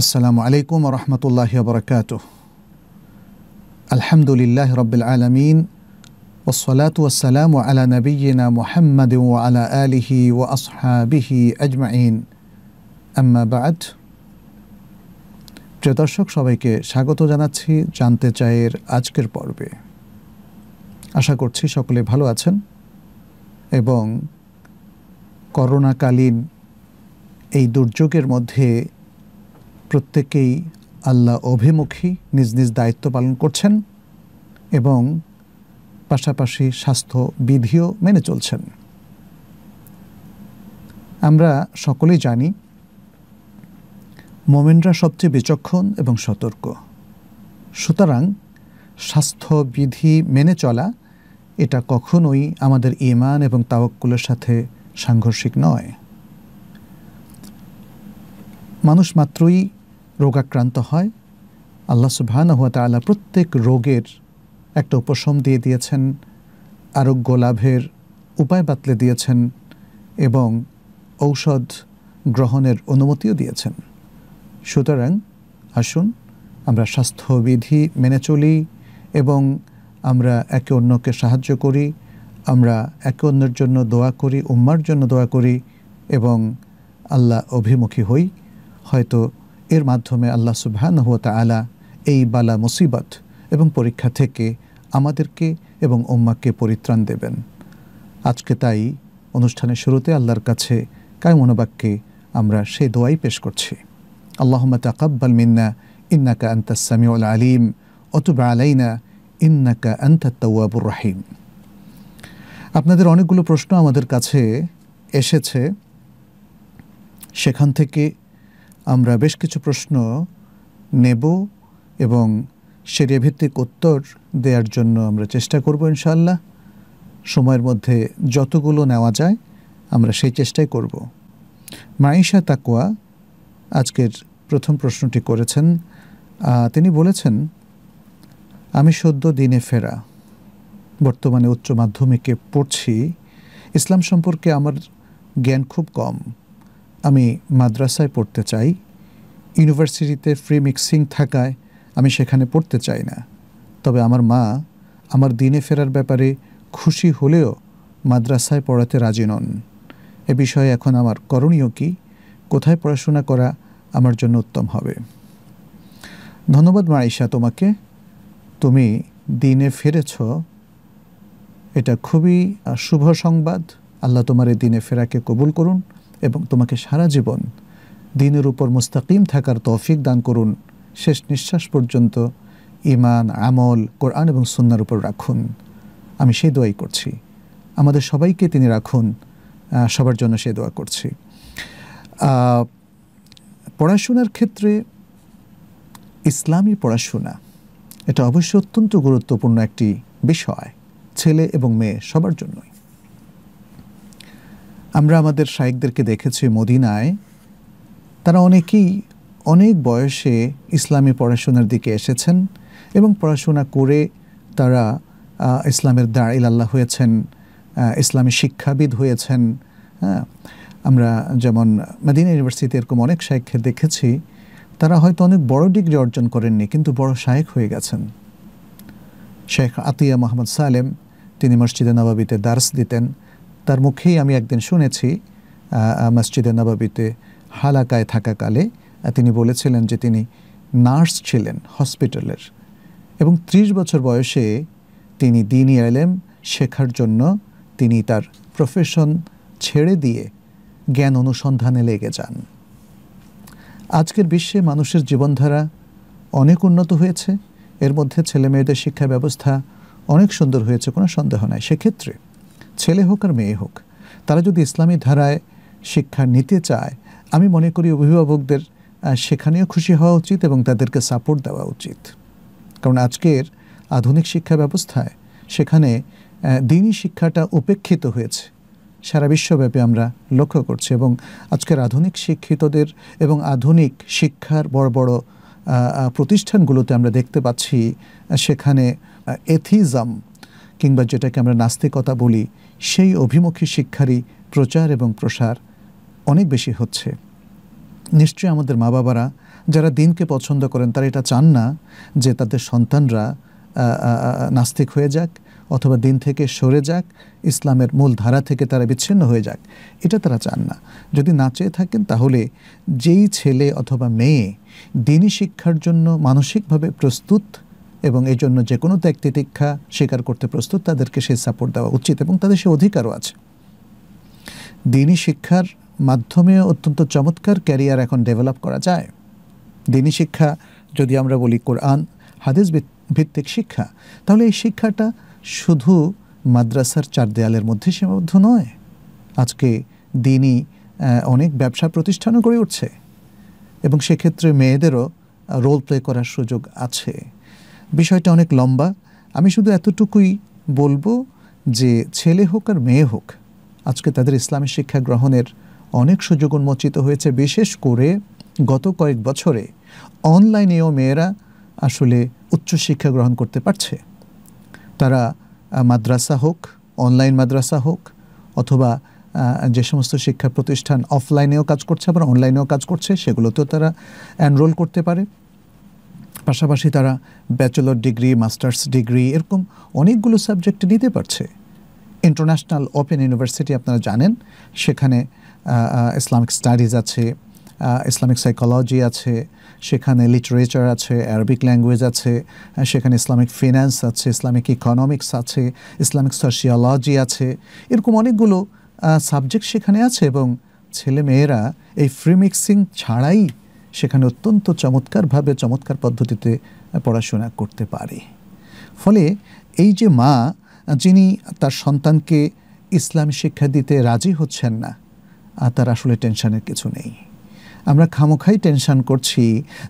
আসসালামু আলাইকুম রহমতুল্লাহ বরকাত আলহামদুলিল্লাহ রবিল আলমিন ওসলাত আলা নবীনা মোহাম্মদ আলা আলিহি ও আসহাবিহি আজমাইন আম্মাবাদ প্রিয় দর্শক সবাইকে স্বাগত জানাচ্ছি জানতে চায়ের আজকের পর্বে আশা করছি সকলে ভালো আছেন এবং করোনাকালীন এই দুর্যোগের মধ্যে প্রত্যেকেই আল্লাহ অভিমুখী নিজ নিজ দায়িত্ব পালন করছেন এবং পাশাপাশি স্বাস্থ্য বিধিও মেনে চলছেন আমরা সকলেই জানি মোমেনরা সবচেয়ে বিচক্ষণ এবং সতর্ক সুতরাং স্বাস্থ্যবিধি মেনে চলা এটা কখনোই আমাদের ইমান এবং তাওয়াক্কুলের সাথে সাংঘর্ষিক নয় মানুষ মাত্রই রোগাক্রান্ত হয় আল্লাহ সুবাহানহুয়া তালা প্রত্যেক রোগের একটা উপশম দিয়ে দিয়েছেন আরোগ্য লাভের উপায় বাতলে দিয়েছেন এবং ঔষধ গ্রহণের অনুমতিও দিয়েছেন সুতরাং আসুন আমরা স্বাস্থ্যবিধি মেনে চলি এবং আমরা একে অন্যকে সাহায্য করি আমরা একে অন্যের জন্য দোয়া করি উম্মার জন্য দোয়া করি এবং আল্লাহ অভিমুখী হই হয়তো এর মাধ্যমে আল্লাহ সুবহান হুয়া তালা এই বালা মুসিবত এবং পরীক্ষা থেকে আমাদেরকে এবং ওম্মাকে পরিত্রাণ দেবেন আজকে তাই অনুষ্ঠানের শুরুতে আল্লাহর কাছে মনোবাক্যে আমরা সেই দোয়াই পেশ করছি আল্লাহমা তাকাব্বাল মিন্না ইন্নাকা আন্তা সামিউল আলিম অতুবা আলাইনা ইন্নাকা আন্তা তওয়াবুর রাহিম আপনাদের অনেকগুলো প্রশ্ন আমাদের কাছে এসেছে সেখান থেকে আমরা বেশ কিছু প্রশ্ন নেব এবং সেরিয়া ভিত্তিক উত্তর দেওয়ার জন্য আমরা চেষ্টা করব ইনশাল্লাহ সময়ের মধ্যে যতগুলো নেওয়া যায় আমরা সেই চেষ্টাই করব মাইশা তাকুয়া আজকের প্রথম প্রশ্নটি করেছেন তিনি বলেছেন আমি সদ্য দিনে ফেরা বর্তমানে উচ্চ মাধ্যমিকে পড়ছি ইসলাম সম্পর্কে আমার জ্ঞান খুব কম আমি মাদ্রাসায় পড়তে চাই ইউনিভার্সিটিতে ফ্রি মিক্সিং থাকায় আমি সেখানে পড়তে চাই না তবে আমার মা আমার দিনে ফেরার ব্যাপারে খুশি হলেও মাদ্রাসায় পড়াতে রাজি নন এ বিষয়ে এখন আমার করণীয় কি কোথায় পড়াশোনা করা আমার জন্য উত্তম হবে ধন্যবাদ মাইশা তোমাকে তুমি দিনে ফিরেছ এটা খুবই শুভ সংবাদ আল্লাহ তোমার এই দিনে ফেরাকে কবুল করুন এবং তোমাকে সারা জীবন দিনের উপর মুস্তাকিম থাকার তৌফিক দান করুন শেষ নিঃশ্বাস পর্যন্ত ইমান আমল কোরআন এবং সুন্নার উপর রাখুন আমি সেই দোয়াই করছি আমাদের সবাইকে তিনি রাখুন সবার জন্য সে দোয়া করছি পড়াশোনার ক্ষেত্রে ইসলামী পড়াশোনা এটা অবশ্যই অত্যন্ত গুরুত্বপূর্ণ একটি বিষয় ছেলে এবং মেয়ে সবার জন্যই আমরা আমাদের শায়েকদেরকে দেখেছি মদিনায় তারা অনেকেই অনেক বয়সে ইসলামী পড়াশোনার দিকে এসেছেন এবং পড়াশোনা করে তারা ইসলামের দাঁড়িল আল্লাহ হয়েছেন ইসলামী শিক্ষাবিদ হয়েছেন হ্যাঁ আমরা যেমন মাদিনা ইউনিভার্সিটি এরকম অনেক শায়েককে দেখেছি তারা হয়তো অনেক বড় ডিগ্রি অর্জন করেননি কিন্তু বড় শায়েক হয়ে গেছেন শেখ আতিয়া মোহাম্মদ সালেম তিনি মসজিদে নবাবিতে দার্স দিতেন তার মুখেই আমি একদিন শুনেছি মসজিদে নবাবিতে হালাকায় থাকাকালে তিনি বলেছিলেন যে তিনি নার্স ছিলেন হসপিটালের এবং ত্রিশ বছর বয়সে তিনি দিনই এলেম শেখার জন্য তিনি তার প্রফেশন ছেড়ে দিয়ে জ্ঞান অনুসন্ধানে লেগে যান আজকের বিশ্বে মানুষের জীবনধারা অনেক উন্নত হয়েছে এর মধ্যে ছেলেমেয়েদের শিক্ষা ব্যবস্থা অনেক সুন্দর হয়েছে কোনো সন্দেহ নাই সেক্ষেত্রে ছেলে হোক আর মেয়ে হোক তারা যদি ইসলামী ধারায় শিক্ষা নিতে চায় আমি মনে করি অভিভাবকদের সেখানেও খুশি হওয়া উচিত এবং তাদেরকে সাপোর্ট দেওয়া উচিত কারণ আজকের আধুনিক শিক্ষা ব্যবস্থায় সেখানে দিনই শিক্ষাটা উপেক্ষিত হয়েছে সারা বিশ্বব্যাপী আমরা লক্ষ্য করছি এবং আজকের আধুনিক শিক্ষিতদের এবং আধুনিক শিক্ষার বড় বড় প্রতিষ্ঠানগুলোতে আমরা দেখতে পাচ্ছি সেখানে এথিজম কিংবা যেটাকে আমরা নাস্তিকতা বলি সেই অভিমুখী শিক্ষারই প্রচার এবং প্রসার অনেক বেশি হচ্ছে নিশ্চয়ই আমাদের মা বাবারা যারা দিনকে পছন্দ করেন তারা এটা চান না যে তাদের সন্তানরা নাস্তিক হয়ে যাক অথবা দিন থেকে সরে যাক ইসলামের মূল ধারা থেকে তারা বিচ্ছিন্ন হয়ে যাক এটা তারা চান না যদি না চেয়ে থাকেন তাহলে যেই ছেলে অথবা মেয়ে দিনই শিক্ষার জন্য মানসিকভাবে প্রস্তুত এবং এই জন্য যে কোনো ত্যাগ তিতিক্ষা স্বীকার করতে প্রস্তুত তাদেরকে সেই সাপোর্ট দেওয়া উচিত এবং তাদের সে অধিকারও আছে দিনই শিক্ষার মাধ্যমে অত্যন্ত চমৎকার ক্যারিয়ার এখন ডেভেলপ করা যায় দিনী শিক্ষা যদি আমরা বলি কোরআন হাদিস ভিত্তিক শিক্ষা তাহলে এই শিক্ষাটা শুধু মাদ্রাসার চার দেয়ালের মধ্যে সীমাবদ্ধ নয় আজকে দিনই অনেক ব্যবসা প্রতিষ্ঠানও গড়ে উঠছে এবং সেক্ষেত্রে মেয়েদেরও রোল প্লে করার সুযোগ আছে বিষয়টা অনেক লম্বা আমি শুধু এতটুকুই বলবো যে ছেলে হোক আর মেয়ে হোক আজকে তাদের ইসলামী শিক্ষা গ্রহণের অনেক সুযোগ উন্মোচিত হয়েছে বিশেষ করে গত কয়েক বছরে অনলাইনেও মেয়েরা আসলে উচ্চশিক্ষা গ্রহণ করতে পারছে তারা মাদ্রাসা হোক অনলাইন মাদ্রাসা হোক অথবা যে সমস্ত শিক্ষা প্রতিষ্ঠান অফলাইনেও কাজ করছে আবার অনলাইনেও কাজ করছে সেগুলোতেও তারা অ্যানরোল করতে পারে পাশাপাশি তারা ব্যাচেলর ডিগ্রি মাস্টার্স ডিগ্রি এরকম অনেকগুলো সাবজেক্ট নিতে পারছে ইন্টারন্যাশনাল ওপেন ইউনিভার্সিটি আপনারা জানেন সেখানে ইসলামিক স্টাডিজ আছে ইসলামিক সাইকোলজি আছে সেখানে লিটারেচার আছে অ্যারাবিক ল্যাঙ্গুয়েজ আছে সেখানে ইসলামিক ফিন্যান্স আছে ইসলামিক ইকোনমিক্স আছে ইসলামিক সোশিয়োলজি আছে এরকম অনেকগুলো সাবজেক্ট সেখানে আছে এবং ছেলে মেয়েরা এই ফ্রি মিক্সিং ছাড়াই সেখানে অত্যন্ত চমৎকারভাবে চমৎকার পদ্ধতিতে পড়াশোনা করতে পারে ফলে এই যে মা যিনি তার সন্তানকে ইসলামী শিক্ষা দিতে রাজি হচ্ছেন না তার আসলে টেনশানের কিছু নেই আমরা খামোখাই টেনশন করছি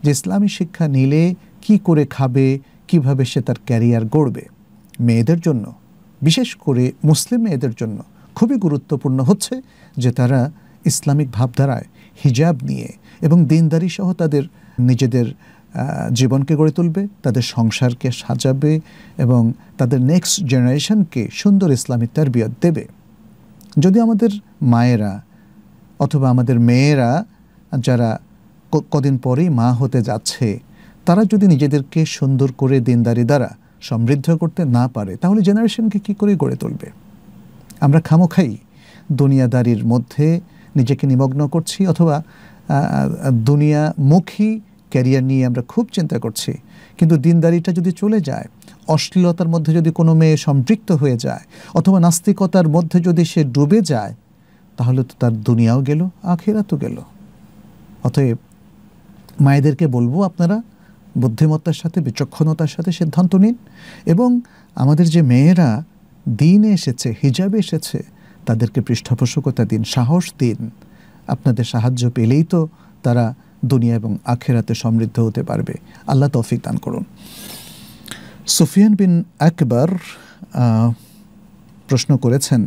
যে ইসলামী শিক্ষা নিলে কি করে খাবে কিভাবে সে তার ক্যারিয়ার গড়বে মেয়েদের জন্য বিশেষ করে মুসলিম মেয়েদের জন্য খুবই গুরুত্বপূর্ণ হচ্ছে যে তারা ইসলামিক ভাবধারায় হিজাব নিয়ে এবং দিনদারি সহ তাদের নিজেদের জীবনকে গড়ে তুলবে তাদের সংসারকে সাজাবে এবং তাদের নেক্সট জেনারেশনকে সুন্দর ইসলামী তারবিয়ত দেবে যদি আমাদের মায়েরা অথবা আমাদের মেয়েরা যারা কদিন পরেই মা হতে যাচ্ছে তারা যদি নিজেদেরকে সুন্দর করে দিনদারি দ্বারা সমৃদ্ধ করতে না পারে তাহলে জেনারেশনকে কি করে গড়ে তুলবে আমরা খামোখাই দুনিয়াদারির মধ্যে নিজেকে নিমগ্ন করছি অথবা দুনিয়ামুখী ক্যারিয়ার নিয়ে আমরা খুব চিন্তা করছি কিন্তু দিনদারিটা যদি চলে যায় অশ্লীলতার মধ্যে যদি কোনো মেয়ে সম্পৃক্ত হয়ে যায় অথবা নাস্তিকতার মধ্যে যদি সে ডুবে যায় তাহলে তো তার দুনিয়াও গেল আখেরাতও গেল অতএব মায়েদেরকে বলবো আপনারা বুদ্ধিমত্তার সাথে বিচক্ষণতার সাথে সিদ্ধান্ত নিন এবং আমাদের যে মেয়েরা দিনে এসেছে হিজাবে এসেছে তাদেরকে পৃষ্ঠপোষকতা দিন সাহস দিন আপনাদের সাহায্য পেলেই তো তারা দুনিয়া এবং আখেরাতে সমৃদ্ধ হতে পারবে আল্লাহ তৌফিক দান করুন সুফিয়ান বিন আকবর প্রশ্ন করেছেন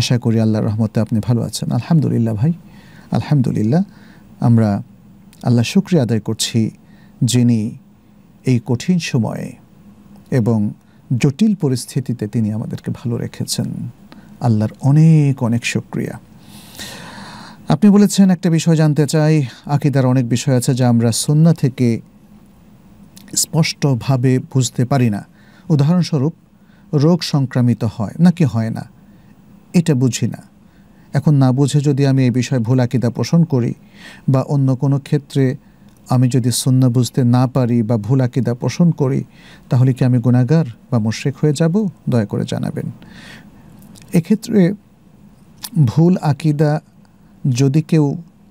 আশা করি আল্লাহর রহমতে আপনি ভালো আছেন আলহামদুলিল্লাহ ভাই আলহামদুলিল্লাহ আমরা আল্লাহ শুক্রিয়া আদায় করছি যিনি এই কঠিন সময়ে এবং জটিল পরিস্থিতিতে তিনি আমাদেরকে ভালো রেখেছেন আল্লাহর অনেক অনেক শুক্রিয়া আপনি বলেছেন একটা বিষয় জানতে চাই আকিদার অনেক বিষয় আছে যা আমরা সন্না থেকে স্পষ্টভাবে বুঝতে পারি না উদাহরণস্বরূপ রোগ সংক্রামিত হয় নাকি হয় না এটা বুঝি না এখন না বুঝে যদি আমি এই বিষয়ে ভুল আকিদা পোষণ করি বা অন্য কোনো ক্ষেত্রে আমি যদি সন্না বুঝতে না পারি বা ভুল আকিদা পোষণ করি তাহলে কি আমি গুণাগার বা মোশেক হয়ে যাব দয়া করে জানাবেন এক্ষেত্রে ভুল আকিদা যদি কেউ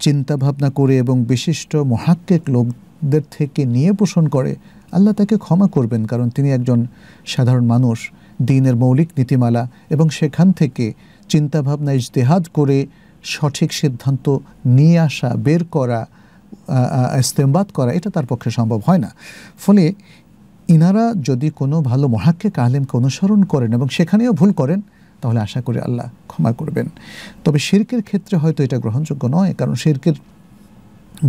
চিন্তা ভাবনা করে এবং বিশিষ্ট মহাক্কেক লোকদের থেকে নিয়ে পোষণ করে আল্লাহ তাকে ক্ষমা করবেন কারণ তিনি একজন সাধারণ মানুষ দিনের মৌলিক নীতিমালা এবং সেখান থেকে চিন্তাভাবনা ইজতেহাদ করে সঠিক সিদ্ধান্ত নিয়ে আসা বের করা ইস্তেমবাদ করা এটা তার পক্ষে সম্ভব হয় না ফলে ইনারা যদি কোনো ভালো মহাক্কে কালেমকে অনুসরণ করেন এবং সেখানেও ভুল করেন তাহলে আশা করি আল্লাহ ক্ষমা করবেন তবে শেরকের ক্ষেত্রে হয়তো এটা গ্রহণযোগ্য নয় কারণ শেরকের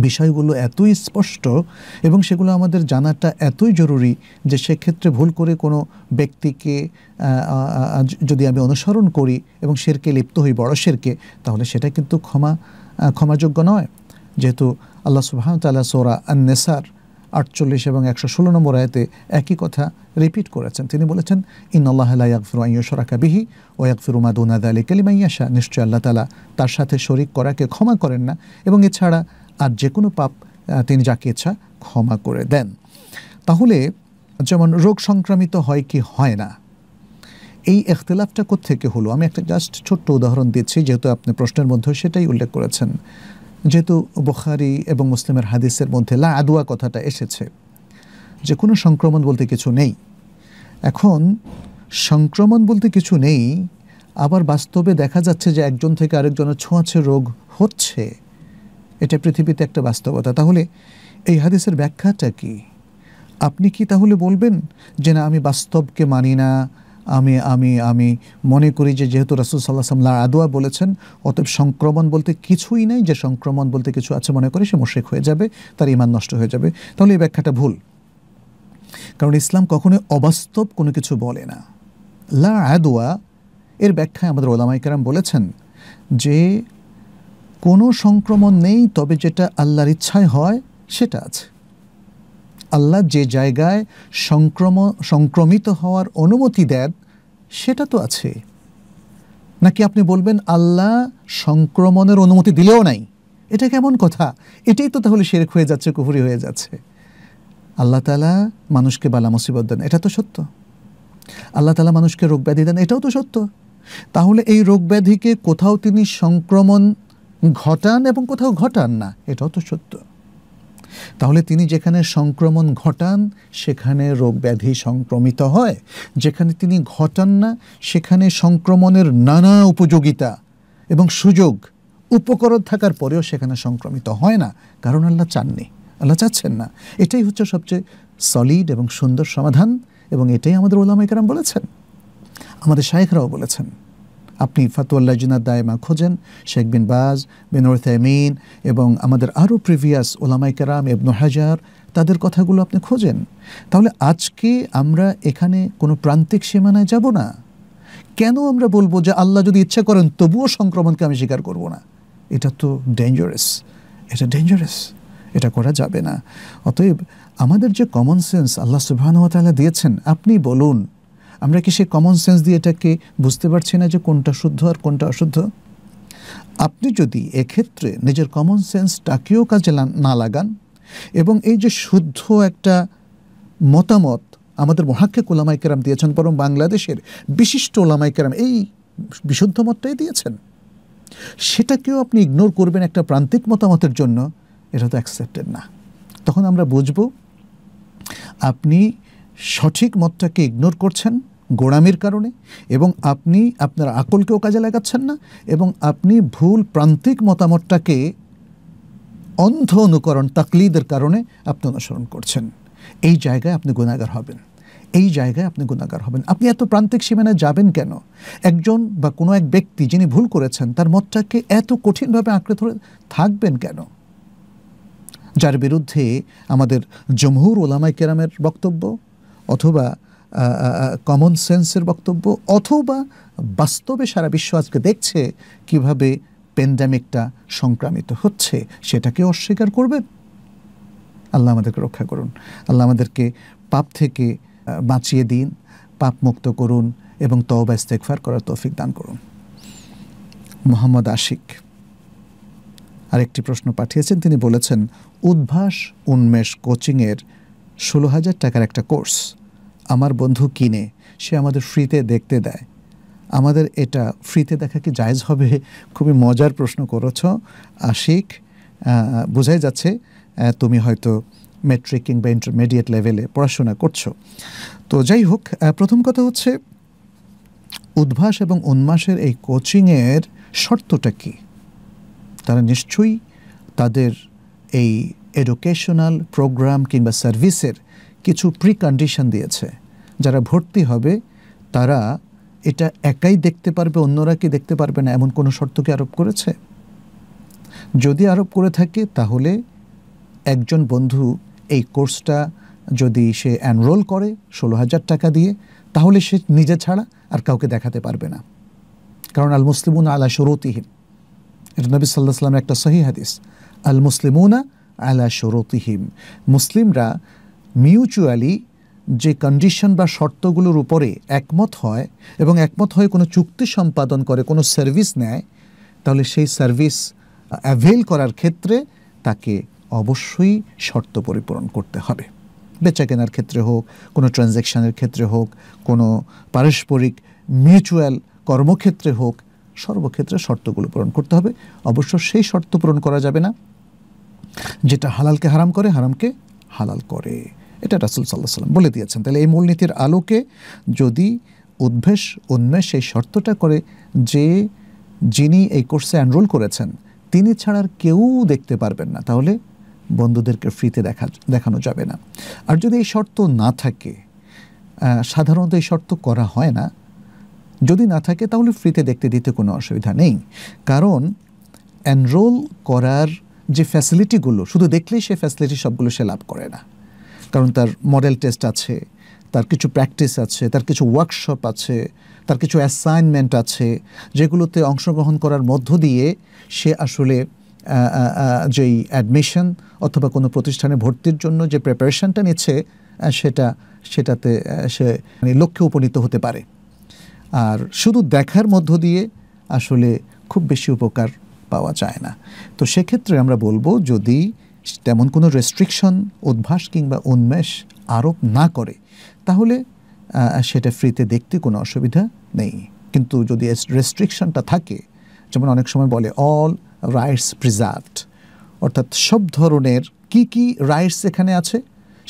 বিষয়গুলো এতই স্পষ্ট এবং সেগুলো আমাদের জানাটা এতই জরুরি যে সেক্ষেত্রে ভুল করে কোনো ব্যক্তিকে যদি আমি অনুসরণ করি এবং শেরকে লিপ্ত হই বড় শেরকে তাহলে সেটা কিন্তু ক্ষমা ক্ষমাযোগ্য নয় যেহেতু আল্লাহ সুবাহ তাল্লাহ সোরা আন্নেসার আটচল্লিশ এবং একশো ষোলো নম্বর আয়তে একই কথা রিপিট করেছেন তিনি বলেছেন ইন আল্লাহ ইয়াকফিরু আইয়সরাকা বিহি ও ইয়াকফিরু মাদুনাদ আলী কালিমাইয়াশা নিশ্চয় আল্লাহ তালা তার সাথে শরিক করাকে ক্ষমা করেন না এবং এছাড়া আর যে কোনো পাপ তিনি যাকে ইচ্ছা ক্ষমা করে দেন তাহলে যেমন রোগ সংক্রামিত হয় কি হয় না এই এখতলাফটা কোথেকে হলো আমি একটা জাস্ট ছোট্ট উদাহরণ দিচ্ছি যেহেতু আপনি প্রশ্নের মধ্যে সেটাই উল্লেখ করেছেন যেহেতু বুখারি এবং মুসলিমের হাদিসের মধ্যে লা আদুয়া কথাটা এসেছে যে কোনো সংক্রমণ বলতে কিছু নেই এখন সংক্রমণ বলতে কিছু নেই আবার বাস্তবে দেখা যাচ্ছে যে একজন থেকে আরেকজনের ছোঁয়াছে রোগ হচ্ছে এটা পৃথিবীতে একটা বাস্তবতা তাহলে এই হাদিসের ব্যাখ্যাটা কি আপনি কি তাহলে বলবেন যে না আমি বাস্তবকে মানি না আমি আমি আমি মনে করি যে যেহেতু রাসুল সাল্লাহ সাল্লাহ আদোয়া বলেছেন অতএব সংক্রমণ বলতে কিছুই নেই যে সংক্রমণ বলতে কিছু আছে মনে করে সে মোশেক হয়ে যাবে তার ইমান নষ্ট হয়ে যাবে তাহলে এই ব্যাখ্যাটা ভুল কারণ ইসলাম কখনোই অবাস্তব কোনো কিছু বলে না লা আদোয়া এর ব্যাখ্যায় আমাদের ওলামাইকারাম বলেছেন যে কোনো সংক্রমণ নেই তবে যেটা আল্লাহর ইচ্ছায় হয় সেটা আছে আল্লাহ যে জায়গায় সংক্রম সংক্রমিত হওয়ার অনুমতি দেন সেটা তো আছে নাকি আপনি বলবেন আল্লাহ সংক্রমণের অনুমতি দিলেও নাই এটা কেমন কথা এটাই তো তাহলে শেরেক হয়ে যাচ্ছে কুহুরি হয়ে যাচ্ছে আল্লাহ তালা মানুষকে বালা মুসিবত দেন এটা তো সত্য আল্লাহ তালা মানুষকে রোগ ব্যাধি দেন এটাও তো সত্য তাহলে এই রোগ ব্যাধিকে কোথাও তিনি সংক্রমণ ঘটান এবং কোথাও ঘটান না এটাও তো সত্য তাহলে তিনি যেখানে সংক্রমণ ঘটান সেখানে রোগ ব্যাধি সংক্রমিত হয় যেখানে তিনি ঘটান না সেখানে সংক্রমণের নানা উপযোগিতা এবং সুযোগ উপকরণ থাকার পরেও সেখানে সংক্রমিত হয় না কারণ আল্লাহ চাননি আল্লাহ চাচ্ছেন না এটাই হচ্ছে সবচেয়ে সলিড এবং সুন্দর সমাধান এবং এটাই আমাদের ওলামাইকার বলেছেন আমাদের শায়েখরাও বলেছেন আপনি ফাতুয়াল্লা জুনাদ দায়মা খোঁজেন শেখ বিন বাজ বিন ওরথামিন এবং আমাদের আরও প্রিভিয়াস ওলামাইকারাম এবনু হাজার তাদের কথাগুলো আপনি খোঁজেন তাহলে আজকে আমরা এখানে কোনো প্রান্তিক সীমানায় যাব না কেন আমরা বলবো যে আল্লাহ যদি ইচ্ছা করেন তবুও সংক্রমণকে আমি স্বীকার করব না এটা তো ডেঞ্জারাস এটা ডেঞ্জারাস এটা করা যাবে না অতএব আমাদের যে কমন সেন্স আল্লাহ সুবাহানুয়া তালা দিয়েছেন আপনি বলুন আমরা কি সেই কমন সেন্স দিয়ে এটাকে বুঝতে পারছি না যে কোনটা শুদ্ধ আর কোনটা অশুদ্ধ আপনি যদি এক্ষেত্রে নিজের কমন সেন্সটাকেও কাজে না লাগান এবং এই যে শুদ্ধ একটা মতামত আমাদের মহাক্ষে ওলামাইকেরাম কেরাম দিয়েছেন বরং বাংলাদেশের বিশিষ্ট ওলামাই কেরাম এই বিশুদ্ধ মতটাই দিয়েছেন সেটাকেও আপনি ইগনোর করবেন একটা প্রান্তিক মতামতের জন্য এটা তো অ্যাকসেপ্টেড না তখন আমরা বুঝব আপনি সঠিক মতটাকে ইগনোর করছেন গোড়ামির কারণে এবং আপনি আপনার আকলকেও কাজে লাগাচ্ছেন না এবং আপনি ভুল প্রান্তিক মতামতটাকে অন্ধ অনুকরণ তাকলিদের কারণে আপনি অনুসরণ করছেন এই জায়গায় আপনি গুণাগার হবেন এই জায়গায় আপনি গুণাগার হবেন আপনি এত প্রান্তিক সীমানায় যাবেন কেন একজন বা কোনো এক ব্যক্তি যিনি ভুল করেছেন তার মতটাকে এত কঠিনভাবে আঁকড়ে ধরে থাকবেন কেন যার বিরুদ্ধে আমাদের জমহুর ওলামাই কেরামের বক্তব্য অথবা কমন সেন্সের বক্তব্য অথবা বাস্তবে সারা বিশ্ব আজকে দেখছে কিভাবে প্যান্ডামিকটা সংক্রামিত হচ্ছে সেটাকে অস্বীকার করবেন আল্লাহ আমাদেরকে রক্ষা করুন আল্লাহ আমাদেরকে পাপ থেকে বাঁচিয়ে দিন পাপ মুক্ত করুন এবং তওবা ইস্তেকফার করার তৌফিক দান করুন মোহাম্মদ আশিক আরেকটি প্রশ্ন পাঠিয়েছেন তিনি বলেছেন উদ্ভাস উন্মেষ কোচিংয়ের ষোলো হাজার টাকার একটা কোর্স আমার বন্ধু কিনে সে আমাদের ফ্রিতে দেখতে দেয় আমাদের এটা ফ্রিতে দেখা কি জায়জ হবে খুবই মজার প্রশ্ন করেছ আশিক বোঝাই যাচ্ছে তুমি হয়তো মেট্রিক কিংবা ইন্টারমিডিয়েট লেভেলে পড়াশোনা করছো তো যাই হোক প্রথম কথা হচ্ছে উদ্ভাস এবং উন্মাসের এই কোচিংয়ের শর্তটা কি তারা নিশ্চয়ই তাদের এই এডুকেশনাল প্রোগ্রাম কিংবা সার্ভিসের কিছু প্রিকন্ডিশন দিয়েছে যারা ভর্তি হবে তারা এটা একাই দেখতে পারবে অন্যরা কি দেখতে পারবে না এমন কোনো শর্ত কি আরোপ করেছে যদি আরোপ করে থাকে তাহলে একজন বন্ধু এই কোর্সটা যদি সে অ্যানরোল করে ষোলো হাজার টাকা দিয়ে তাহলে সে নিজে ছাড়া আর কাউকে দেখাতে পারবে না কারণ আল মুসলিমুনা আলা সরতিহীন এটা নবী সাল্লাহ সাল্লামের একটা সহি হাদিস আল মুসলিমুনা আলা শরতিহিম মুসলিমরা মিউচুয়ালি যে কন্ডিশন বা শর্তগুলোর উপরে একমত হয় এবং একমত হয়ে কোনো চুক্তি সম্পাদন করে কোনো সার্ভিস নেয় তাহলে সেই সার্ভিস অ্যাভেল করার ক্ষেত্রে তাকে অবশ্যই শর্ত পরিপূরণ করতে হবে বেচা কেনার ক্ষেত্রে হোক কোনো ট্রানজ্যাকশানের ক্ষেত্রে হোক কোনো পারস্পরিক মিউচুয়াল কর্মক্ষেত্রে হোক সর্বক্ষেত্রে শর্তগুলো পূরণ করতে হবে অবশ্য সেই শর্ত পূরণ করা যাবে না যেটা হালালকে হারাম করে হারামকে হালাল করে এটা রাসুল সাল্লাহ সাল্লাম বলে দিয়েছেন তাহলে এই মূলনীতির আলোকে যদি উদ্ভেস উন্মেষ এই শর্তটা করে যে যিনি এই কোর্সে এনরোল করেছেন তিনি ছাড়ার কেউ দেখতে পারবেন না তাহলে বন্ধুদেরকে ফ্রিতে দেখা দেখানো যাবে না আর যদি এই শর্ত না থাকে সাধারণত এই শর্ত করা হয় না যদি না থাকে তাহলে ফ্রিতে দেখতে দিতে কোনো অসুবিধা নেই কারণ এনরোল করার যে ফ্যাসিলিটিগুলো শুধু দেখলেই সে ফ্যাসিলিটি সবগুলো সে লাভ করে না কারণ তার মডেল টেস্ট আছে তার কিছু প্র্যাকটিস আছে তার কিছু ওয়ার্কশপ আছে তার কিছু অ্যাসাইনমেন্ট আছে যেগুলোতে অংশগ্রহণ করার মধ্য দিয়ে সে আসলে যেই অ্যাডমিশন অথবা কোনো প্রতিষ্ঠানে ভর্তির জন্য যে প্রিপারেশনটা নিচ্ছে সেটা সেটাতে সে মানে লক্ষ্যে উপনীত হতে পারে আর শুধু দেখার মধ্য দিয়ে আসলে খুব বেশি উপকার পাওয়া যায় না তো সেক্ষেত্রে আমরা বলবো যদি তেমন কোনো রেস্ট্রিকশন অভ্যাস কিংবা উন্মেষ আরোপ না করে তাহলে সেটা ফ্রিতে দেখতে কোনো অসুবিধা নেই কিন্তু যদি রেস্ট্রিকশনটা থাকে যেমন অনেক সময় বলে অল রাইটস প্রিজার্ভড অর্থাৎ সব ধরনের কি কি রাইটস এখানে আছে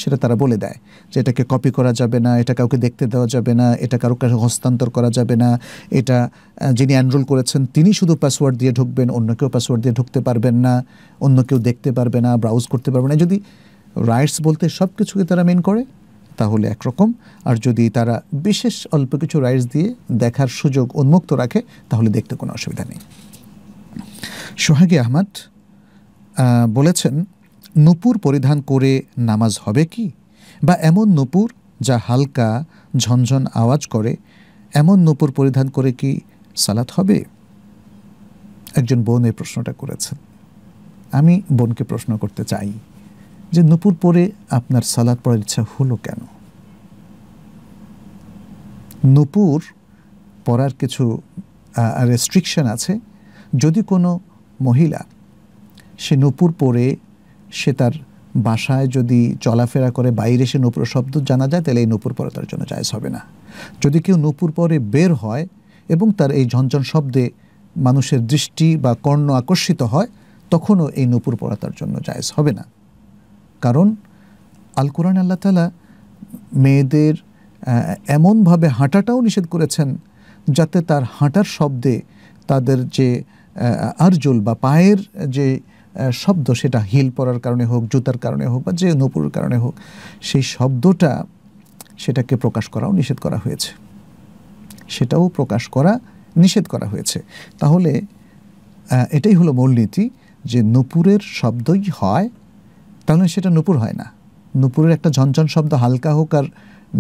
সেটা তারা বলে দেয় যে এটাকে কপি করা যাবে না এটা কাউকে দেখতে দেওয়া যাবে না এটা কারো কাছে হস্তান্তর করা যাবে না এটা যিনি অ্যানরোল করেছেন তিনি শুধু পাসওয়ার্ড দিয়ে ঢুকবেন অন্য কেউ পাসওয়ার্ড দিয়ে ঢুকতে পারবেন না অন্য কেউ দেখতে পারবে না ব্রাউজ করতে পারবে না যদি রাইটস বলতে সব কিছুকে তারা মেন করে তাহলে একরকম আর যদি তারা বিশেষ অল্প কিছু রাইটস দিয়ে দেখার সুযোগ উন্মুক্ত রাখে তাহলে দেখতে কোনো অসুবিধা নেই সোহাগী আহমদ বলেছেন নূপুর পরিধান করে নামাজ হবে কি বা এমন নূপুর যা হালকা ঝনঝন আওয়াজ করে এমন নূপুর পরিধান করে কি সালাত হবে একজন বোন এই প্রশ্নটা করেছেন আমি বোনকে প্রশ্ন করতে চাই যে নূপুর পরে আপনার সালাদ পড়ার ইচ্ছা হলো কেন নূপুর পড়ার কিছু রেস্ট্রিকশন আছে যদি কোনো মহিলা সে নূপুর পরে সে তার বাসায় যদি চলাফেরা করে বাইরে সে নূপুর শব্দ জানা যায় তাহলে এই নূপুর পরে তার জন্য জায়জ হবে না যদি কেউ নূপুর পরে বের হয় এবং তার এই ঝনঝন শব্দে মানুষের দৃষ্টি বা কর্ণ আকর্ষিত হয় তখনও এই নূপুর পরা তার জন্য জায়জ হবে না কারণ আল কোরআন আল্লাহ তালা মেয়েদের এমনভাবে হাঁটাটাও নিষেধ করেছেন যাতে তার হাঁটার শব্দে তাদের যে আরজুল বা পায়ের যে শব্দ সেটা হিল পরার কারণে হোক জুতার কারণে হোক বা যে নপুরের কারণে হোক সেই শব্দটা সেটাকে প্রকাশ করাও নিষেধ করা হয়েছে সেটাও প্রকাশ করা নিষেধ করা হয়েছে তাহলে এটাই হলো মূলনীতি যে নূপুরের শব্দই হয় তাহলে সেটা নূপুর হয় না নূপুরের একটা ঝনঝন শব্দ হালকা হোক আর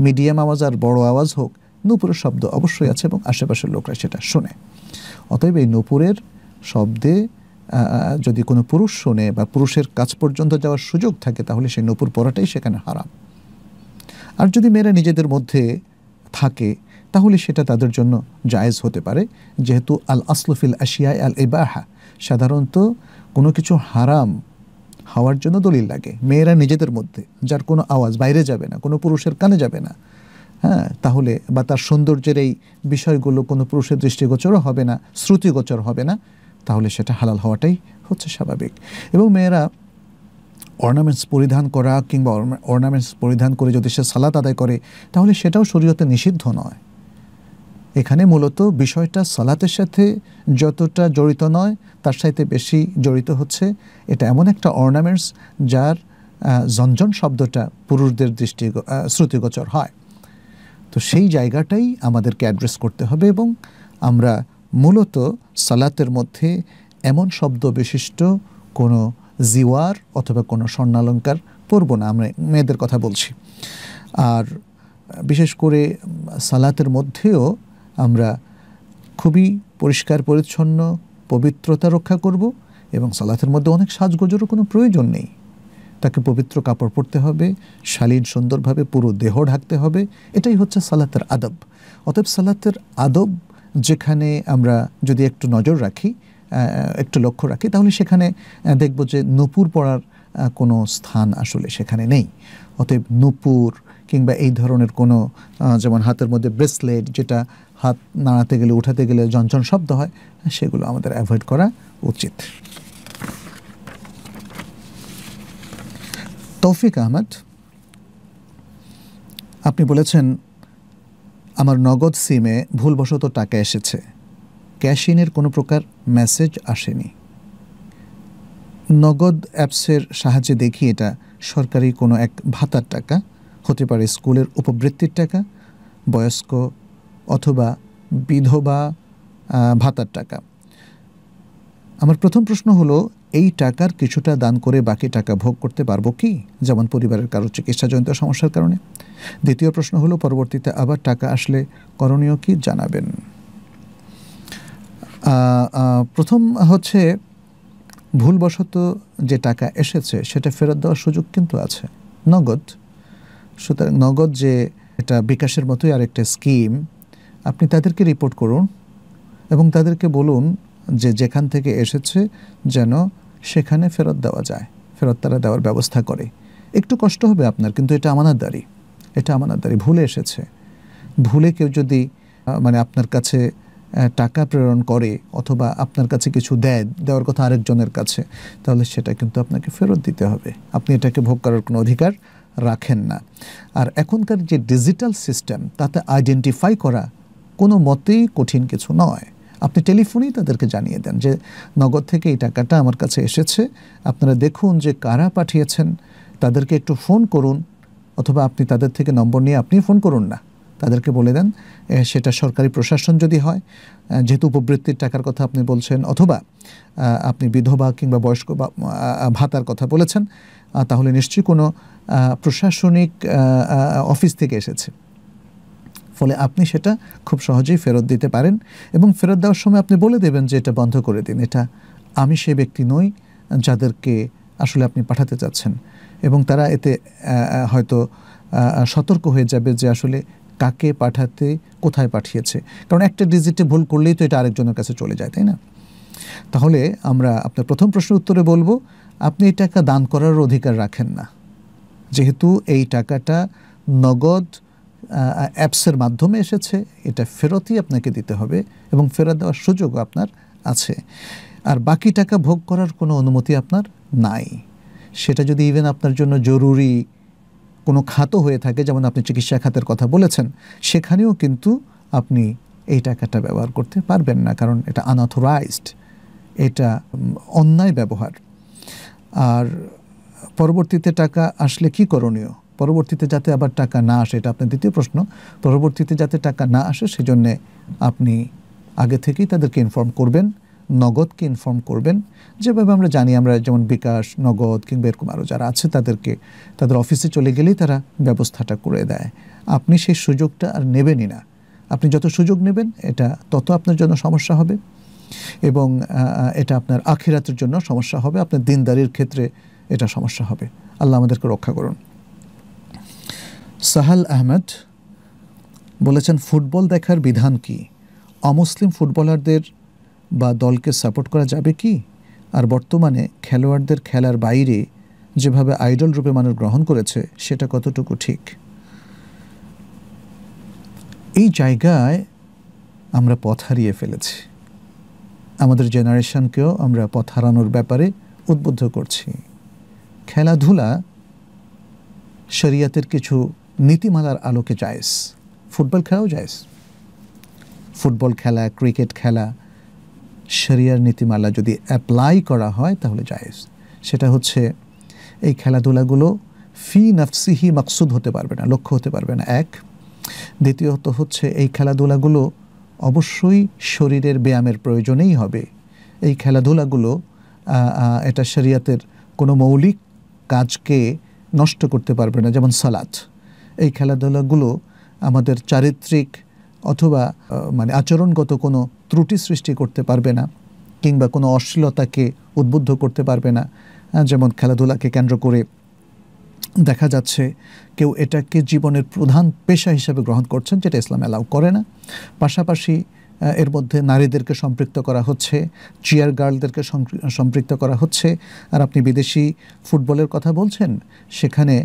মিডিয়াম আওয়াজ আর বড় আওয়াজ হোক নূপুরের শব্দ অবশ্যই আছে এবং আশেপাশের লোকরা সেটা শোনে অতএব এই নূপুরের শব্দে যদি কোনো পুরুষ শোনে বা পুরুষের কাছ পর্যন্ত যাওয়ার সুযোগ থাকে তাহলে সেই নপুর পরাটাই সেখানে হারাম আর যদি মেয়েরা নিজেদের মধ্যে থাকে তাহলে সেটা তাদের জন্য জায়েজ হতে পারে যেহেতু আল আসলফিল আশিয়ায় আল এবাহা সাধারণত কোনো কিছু হারাম হওয়ার জন্য দলিল লাগে মেয়েরা নিজেদের মধ্যে যার কোনো আওয়াজ বাইরে যাবে না কোনো পুরুষের কানে যাবে না হ্যাঁ তাহলে বা তার সৌন্দর্যের এই বিষয়গুলো কোনো পুরুষের দৃষ্টিগোচরও হবে না শ্রুতিগোচর হবে না তাহলে সেটা হালাল হওয়াটাই হচ্ছে স্বাভাবিক এবং মেয়েরা অর্নামেন্টস পরিধান করা কিংবা অর্নামেন্টস পরিধান করে যদি সে সালাত আদায় করে তাহলে সেটাও শরীয়তে নিষিদ্ধ নয় এখানে মূলত বিষয়টা সালাতের সাথে যতটা জড়িত নয় তার সাথে বেশি জড়িত হচ্ছে এটা এমন একটা অর্নামেন্টস যার জঞ্জন শব্দটা পুরুষদের দৃষ্টি শ্রুতিগোচর হয় তো সেই জায়গাটাই আমাদেরকে অ্যাড্রেস করতে হবে এবং আমরা মূলত সালাতের মধ্যে এমন শব্দ বিশিষ্ট কোনো জিওয়ার অথবা কোনো স্বর্ণালঙ্কার পরব না আমরা মেয়েদের কথা বলছি আর বিশেষ করে সালাতের মধ্যেও আমরা খুবই পরিষ্কার পরিচ্ছন্ন পবিত্রতা রক্ষা করব এবং সালাতের মধ্যে অনেক সাজগোজেরও কোনো প্রয়োজন নেই তাকে পবিত্র কাপড় পরতে হবে শালীন সুন্দরভাবে পুরো দেহ ঢাকতে হবে এটাই হচ্ছে সালাতের আদব অতএব সালাতের আদব যেখানে আমরা যদি একটু নজর রাখি একটু লক্ষ্য রাখি তাহলে সেখানে দেখব যে নূপুর পড়ার কোনো স্থান আসলে সেখানে নেই অতএব নূপুর কিংবা এই ধরনের কোনো যেমন হাতের মধ্যে ব্রেসলেট যেটা হাত নাড়াতে গেলে উঠাতে গেলে যঞ্চন শব্দ হয় সেগুলো আমাদের অ্যাভয়েড করা উচিত তৌফিক আহমদ আপনি বলেছেন আমার নগদ সিমে ভুলবশত টাকা এসেছে ক্যাশ ইনের কোনো প্রকার মেসেজ আসেনি নগদ অ্যাপসের সাহায্যে দেখি এটা সরকারি কোনো এক ভাতার টাকা হতে পারে স্কুলের উপবৃত্তির টাকা বয়স্ক অথবা বিধবা ভাতার টাকা আমার প্রথম প্রশ্ন হলো এই টাকার কিছুটা দান করে বাকি টাকা ভোগ করতে পারবো কি যেমন পরিবারের কারো চিকিৎসাজনিত সমস্যার কারণে দ্বিতীয় প্রশ্ন হলো পরবর্তীতে আবার টাকা আসলে করণীয় কি জানাবেন প্রথম হচ্ছে ভুলবশত যে টাকা এসেছে সেটা ফেরত দেওয়ার সুযোগ কিন্তু আছে নগদ সুতরাং নগদ যে এটা বিকাশের মতোই আরেকটা স্কিম আপনি তাদেরকে রিপোর্ট করুন এবং তাদেরকে বলুন যে যেখান থেকে এসেছে যেন সেখানে ফেরত দেওয়া যায় ফেরত তারা দেওয়ার ব্যবস্থা করে একটু কষ্ট হবে আপনার কিন্তু এটা আমাদের দাঁড়িয়ে এটা আমার আমানতদারি ভুলে এসেছে ভুলে কেউ যদি মানে আপনার কাছে টাকা প্রেরণ করে অথবা আপনার কাছে কিছু দেয় দেওয়ার কথা আরেকজনের কাছে তাহলে সেটা কিন্তু আপনাকে ফেরত দিতে হবে আপনি এটাকে ভোগ করার কোনো অধিকার রাখেন না আর এখনকার যে ডিজিটাল সিস্টেম তাতে আইডেন্টিফাই করা কোনো মতেই কঠিন কিছু নয় আপনি টেলিফোনেই তাদেরকে জানিয়ে দেন যে নগদ থেকে এই টাকাটা আমার কাছে এসেছে আপনারা দেখুন যে কারা পাঠিয়েছেন তাদেরকে একটু ফোন করুন অথবা আপনি তাদের থেকে নম্বর নিয়ে আপনি ফোন করুন না তাদেরকে বলে দেন সেটা সরকারি প্রশাসন যদি হয় যেহেতু উপবৃত্তির টাকার কথা আপনি বলছেন অথবা আপনি বিধবা কিংবা বয়স্ক বা ভাতার কথা বলেছেন তাহলে নিশ্চয়ই কোনো প্রশাসনিক অফিস থেকে এসেছে ফলে আপনি সেটা খুব সহজেই ফেরত দিতে পারেন এবং ফেরত দেওয়ার সময় আপনি বলে দেবেন যে এটা বন্ধ করে দিন এটা আমি সে ব্যক্তি নই যাদেরকে আসলে আপনি পাঠাতে চাচ্ছেন এবং তারা এতে হয়তো সতর্ক হয়ে যাবে যে আসলে কাকে পাঠাতে কোথায় পাঠিয়েছে কারণ একটা ডিজিটে ভুল করলেই তো এটা আরেকজনের কাছে চলে যায় তাই না তাহলে আমরা আপনার প্রথম প্রশ্নের উত্তরে বলবো আপনি এই টাকা দান করার অধিকার রাখেন না যেহেতু এই টাকাটা নগদ অ্যাপসের মাধ্যমে এসেছে এটা ফেরতই আপনাকে দিতে হবে এবং ফেরত দেওয়ার সুযোগও আপনার আছে আর বাকি টাকা ভোগ করার কোনো অনুমতি আপনার নাই সেটা যদি ইভেন আপনার জন্য জরুরি কোনো খাতও হয়ে থাকে যেমন আপনি চিকিৎসা খাতের কথা বলেছেন সেখানেও কিন্তু আপনি এই টাকাটা ব্যবহার করতে পারবেন না কারণ এটা আনঅথরাইজড এটা অন্যায় ব্যবহার আর পরবর্তীতে টাকা আসলে কি করণীয় পরবর্তীতে যাতে আবার টাকা না আসে এটা আপনার দ্বিতীয় প্রশ্ন পরবর্তীতে যাতে টাকা না আসে সেজন্যে আপনি আগে থেকেই তাদেরকে ইনফর্ম করবেন নগদকে ইনফর্ম করবেন যেভাবে আমরা জানি আমরা যেমন বিকাশ নগদ কিংবা এরকম আরও যারা আছে তাদেরকে তাদের অফিসে চলে গেলেই তারা ব্যবস্থাটা করে দেয় আপনি সেই সুযোগটা আর নেবেনই না আপনি যত সুযোগ নেবেন এটা তত আপনার জন্য সমস্যা হবে এবং এটা আপনার আখিরাতের জন্য সমস্যা হবে আপনার দিনদারির ক্ষেত্রে এটা সমস্যা হবে আল্লাহ আমাদেরকে রক্ষা করুন সাহাল আহমেদ বলেছেন ফুটবল দেখার বিধান কি অমুসলিম ফুটবলারদের বা দলকে সাপোর্ট করা যাবে কি আর বর্তমানে খেলোয়াড়দের খেলার বাইরে যেভাবে আইডল রূপে মানুষ গ্রহণ করেছে সেটা কতটুকু ঠিক এই জায়গায় আমরা পথ হারিয়ে ফেলেছি আমাদের জেনারেশনকেও আমরা পথ হারানোর ব্যাপারে উদ্বুদ্ধ করছি খেলাধুলা শরিয়াতের কিছু নীতিমালার আলোকে যায়স ফুটবল খেলাও যায়স ফুটবল খেলা ক্রিকেট খেলা শরিয়ার নীতিমালা যদি অ্যাপ্লাই করা হয় তাহলে জায়েজ সেটা হচ্ছে এই খেলাধুলাগুলো ফি নাফসিহি মাকসুদ হতে পারবে না লক্ষ্য হতে পারবে না এক দ্বিতীয়ত হচ্ছে এই খেলাধুলাগুলো অবশ্যই শরীরের ব্যায়ামের প্রয়োজনেই হবে এই খেলাধুলাগুলো এটা শরিয়াতের কোনো মৌলিক কাজকে নষ্ট করতে পারবে না যেমন সালাদ এই খেলাধুলাগুলো আমাদের চারিত্রিক অথবা মানে আচরণগত কোনো ত্রুটি সৃষ্টি করতে পারবে না কিংবা কোনো অশ্লীলতাকে উদ্বুদ্ধ করতে পারবে না যেমন খেলাধুলাকে কেন্দ্র করে দেখা যাচ্ছে কেউ এটাকে জীবনের প্রধান পেশা হিসেবে গ্রহণ করছেন যেটা ইসলাম অ্যালাউ করে না পাশাপাশি এর মধ্যে নারীদেরকে সম্পৃক্ত করা হচ্ছে চিয়ার গার্লদেরকে সম্পৃক্ত করা হচ্ছে আর আপনি বিদেশি ফুটবলের কথা বলছেন সেখানে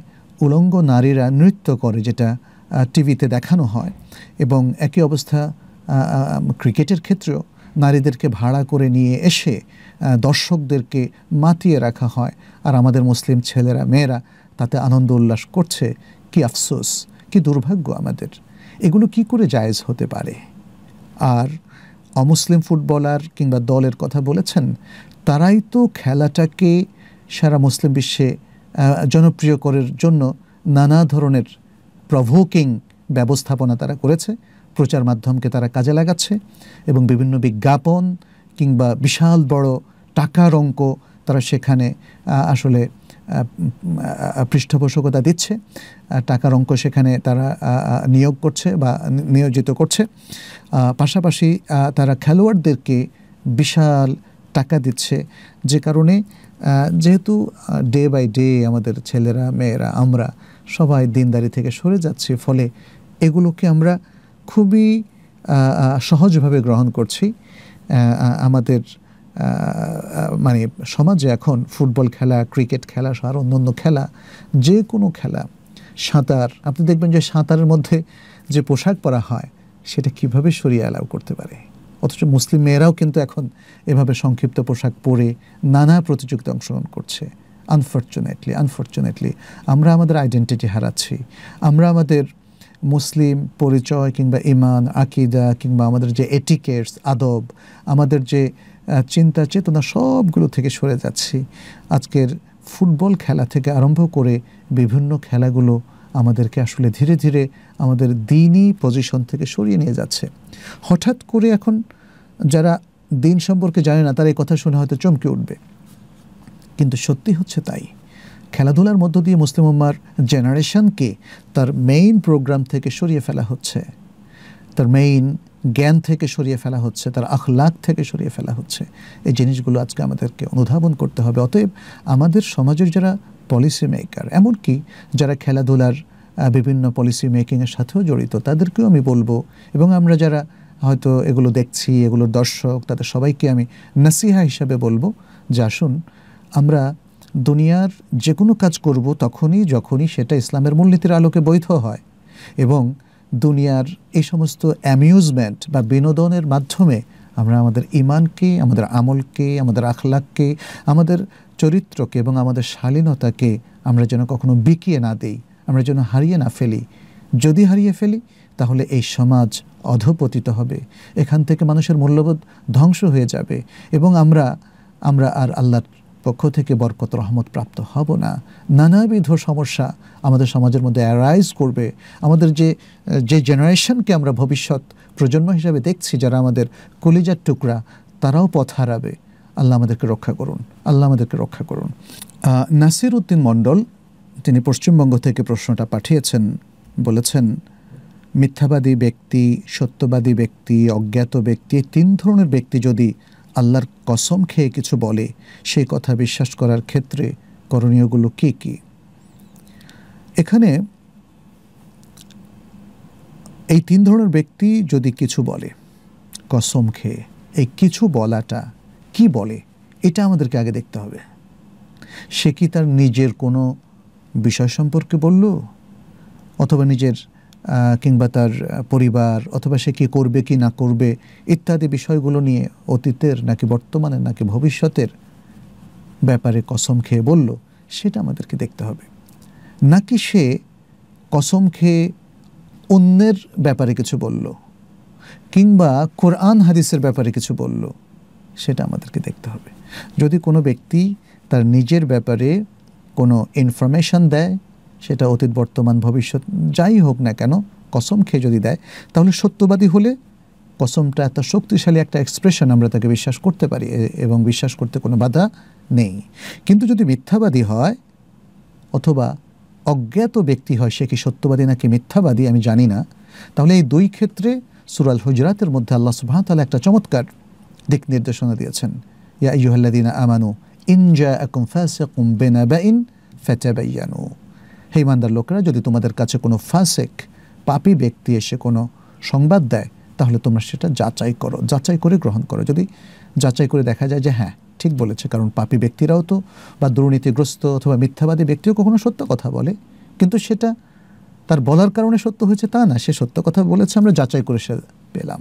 উলঙ্গ নারীরা নৃত্য করে যেটা টিভিতে দেখানো হয় এবং একই অবস্থা ক্রিকেটের ক্ষেত্রেও নারীদেরকে ভাড়া করে নিয়ে এসে দর্শকদেরকে মাতিয়ে রাখা হয় আর আমাদের মুসলিম ছেলেরা মেয়েরা তাতে আনন্দ উল্লাস করছে কি আফসোস কি দুর্ভাগ্য আমাদের এগুলো কি করে জায়েজ হতে পারে আর অমুসলিম ফুটবলার কিংবা দলের কথা বলেছেন তারাই তো খেলাটাকে সারা মুসলিম বিশ্বে জনপ্রিয় করার জন্য নানা ধরনের প্রভোকিং ব্যবস্থাপনা তারা করেছে প্রচার মাধ্যমকে তারা কাজে লাগাচ্ছে এবং বিভিন্ন বিজ্ঞাপন কিংবা বিশাল বড় টাকার অঙ্ক তারা সেখানে আসলে পৃষ্ঠপোষকতা দিচ্ছে টাকার অঙ্ক সেখানে তারা নিয়োগ করছে বা নিয়োজিত করছে পাশাপাশি তারা খেলোয়াড়দেরকে বিশাল টাকা দিচ্ছে যে কারণে যেহেতু ডে বাই ডে আমাদের ছেলেরা মেয়েরা আমরা সবাই দিনদারি থেকে সরে যাচ্ছে ফলে এগুলোকে আমরা খুবই সহজভাবে গ্রহণ করছি আমাদের মানে সমাজে এখন ফুটবল খেলা ক্রিকেট খেলা আর অন্যান্য খেলা যে কোনো খেলা সাঁতার আপনি দেখবেন যে সাঁতারের মধ্যে যে পোশাক পরা হয় সেটা কিভাবে সরিয়ে অ্যালাউ করতে পারে অথচ মুসলিম মেয়েরাও কিন্তু এখন এভাবে সংক্ষিপ্ত পোশাক পরে নানা প্রতিযোগিতা অংশগ্রহণ করছে আনফর্চুনেটলি আনফর্চুনেটলি আমরা আমাদের আইডেন্টিটি হারাচ্ছি আমরা আমাদের মুসলিম পরিচয় কিংবা ইমান আকিদা কিংবা আমাদের যে এটিকেটস আদব আমাদের যে চিন্তা চেতনা সবগুলো থেকে সরে যাচ্ছি আজকের ফুটবল খেলা থেকে আরম্ভ করে বিভিন্ন খেলাগুলো আমাদেরকে আসলে ধীরে ধীরে আমাদের দিনই পজিশন থেকে সরিয়ে নিয়ে যাচ্ছে হঠাৎ করে এখন যারা দিন সম্পর্কে জানে না তারা এই কথা শুনে হয়তো চমকে উঠবে কিন্তু সত্যি হচ্ছে তাই খেলাধুলার মধ্য দিয়ে মুসলিম উম্মার জেনারেশনকে তার মেইন প্রোগ্রাম থেকে সরিয়ে ফেলা হচ্ছে তার মেইন জ্ঞান থেকে সরিয়ে ফেলা হচ্ছে তার আখলাখ থেকে সরিয়ে ফেলা হচ্ছে এই জিনিসগুলো আজকে আমাদেরকে অনুধাবন করতে হবে অতএব আমাদের সমাজের যারা পলিসি মেকার এমনকি যারা খেলাধুলার বিভিন্ন পলিসি মেকিংয়ের সাথেও জড়িত তাদেরকেও আমি বলবো এবং আমরা যারা হয়তো এগুলো দেখছি এগুলোর দর্শক তাদের সবাইকে আমি নাসিহা হিসাবে বলবো যে আসুন আমরা দুনিয়ার যে কোনো কাজ করব তখনই যখনই সেটা ইসলামের মূলনীতির আলোকে বৈধ হয় এবং দুনিয়ার এই সমস্ত অ্যামিউজমেন্ট বা বিনোদনের মাধ্যমে আমরা আমাদের ইমানকে আমাদের আমলকে আমাদের আখলাককে আমাদের চরিত্রকে এবং আমাদের শালীনতাকে আমরা যেন কখনো বিকিয়ে না দেই আমরা যেন হারিয়ে না ফেলি যদি হারিয়ে ফেলি তাহলে এই সমাজ অধপতিত হবে এখান থেকে মানুষের মূল্যবোধ ধ্বংস হয়ে যাবে এবং আমরা আমরা আর আল্লাহর পক্ষ থেকে বরকত রহমত প্রাপ্ত হব না নানাবিধ সমস্যা আমাদের সমাজের মধ্যে অ্যারাইজ করবে আমাদের যে যে জেনারেশনকে আমরা ভবিষ্যৎ প্রজন্ম হিসাবে দেখছি যারা আমাদের কলিজার টুকরা তারাও পথ হারাবে আল্লাহ আমাদেরকে রক্ষা করুন আল্লাহ আমাদেরকে রক্ষা করুন নাসির উদ্দিন মণ্ডল তিনি পশ্চিমবঙ্গ থেকে প্রশ্নটা পাঠিয়েছেন বলেছেন মিথ্যাবাদী ব্যক্তি সত্যবাদী ব্যক্তি অজ্ঞাত ব্যক্তি তিন ধরনের ব্যক্তি যদি আল্লাহর কসম খেয়ে কিছু বলে সেই কথা বিশ্বাস করার ক্ষেত্রে করণীয়গুলো কী কী এখানে এই তিন ধরনের ব্যক্তি যদি কিছু বলে কসম খেয়ে এই কিছু বলাটা কি বলে এটা আমাদেরকে আগে দেখতে হবে সে কি তার নিজের কোনো বিষয় সম্পর্কে বলল অথবা নিজের কিংবা তার পরিবার অথবা সে কী করবে কি না করবে ইত্যাদি বিষয়গুলো নিয়ে অতীতের নাকি বর্তমানের নাকি ভবিষ্যতের ব্যাপারে কসম খেয়ে বলল সেটা আমাদেরকে দেখতে হবে নাকি সে কসম খেয়ে অন্যের ব্যাপারে কিছু বলল কিংবা কোরআন হাদিসের ব্যাপারে কিছু বলল সেটা আমাদেরকে দেখতে হবে যদি কোনো ব্যক্তি তার নিজের ব্যাপারে কোনো ইনফরমেশান দেয় সেটা অতীত বর্তমান ভবিষ্যৎ যাই হোক না কেন কসম খেয়ে যদি দেয় তাহলে সত্যবাদী হলে কসমটা এত শক্তিশালী একটা এক্সপ্রেশন আমরা তাকে বিশ্বাস করতে পারি এবং বিশ্বাস করতে কোনো বাধা নেই কিন্তু যদি মিথ্যাবাদী হয় অথবা অজ্ঞাত ব্যক্তি হয় সে কি সত্যবাদী নাকি মিথ্যাবাদী আমি জানি না তাহলে এই দুই ক্ষেত্রে সুরাল হুজরাতের মধ্যে আল্লাহ সুবাহতালা একটা চমৎকার দিক নির্দেশনা দিয়েছেন ইয়া ইউহাল্লাদিনা আমানু ইনজা আকুম ইন বেনাবাইন ফাতাবাইয়ানু হে ইমানদার লোকেরা যদি তোমাদের কাছে কোনো ফাঁসেক পাপি ব্যক্তি এসে কোনো সংবাদ দেয় তাহলে তোমরা সেটা যাচাই করো যাচাই করে গ্রহণ করো যদি যাচাই করে দেখা যায় যে হ্যাঁ ঠিক বলেছে কারণ পাপি ব্যক্তিরাও তো বা দুর্নীতিগ্রস্ত অথবা মিথ্যাবাদী ব্যক্তিও কখনো সত্য কথা বলে কিন্তু সেটা তার বলার কারণে সত্য হয়েছে তা না সে সত্য কথা বলেছে আমরা যাচাই করে সে পেলাম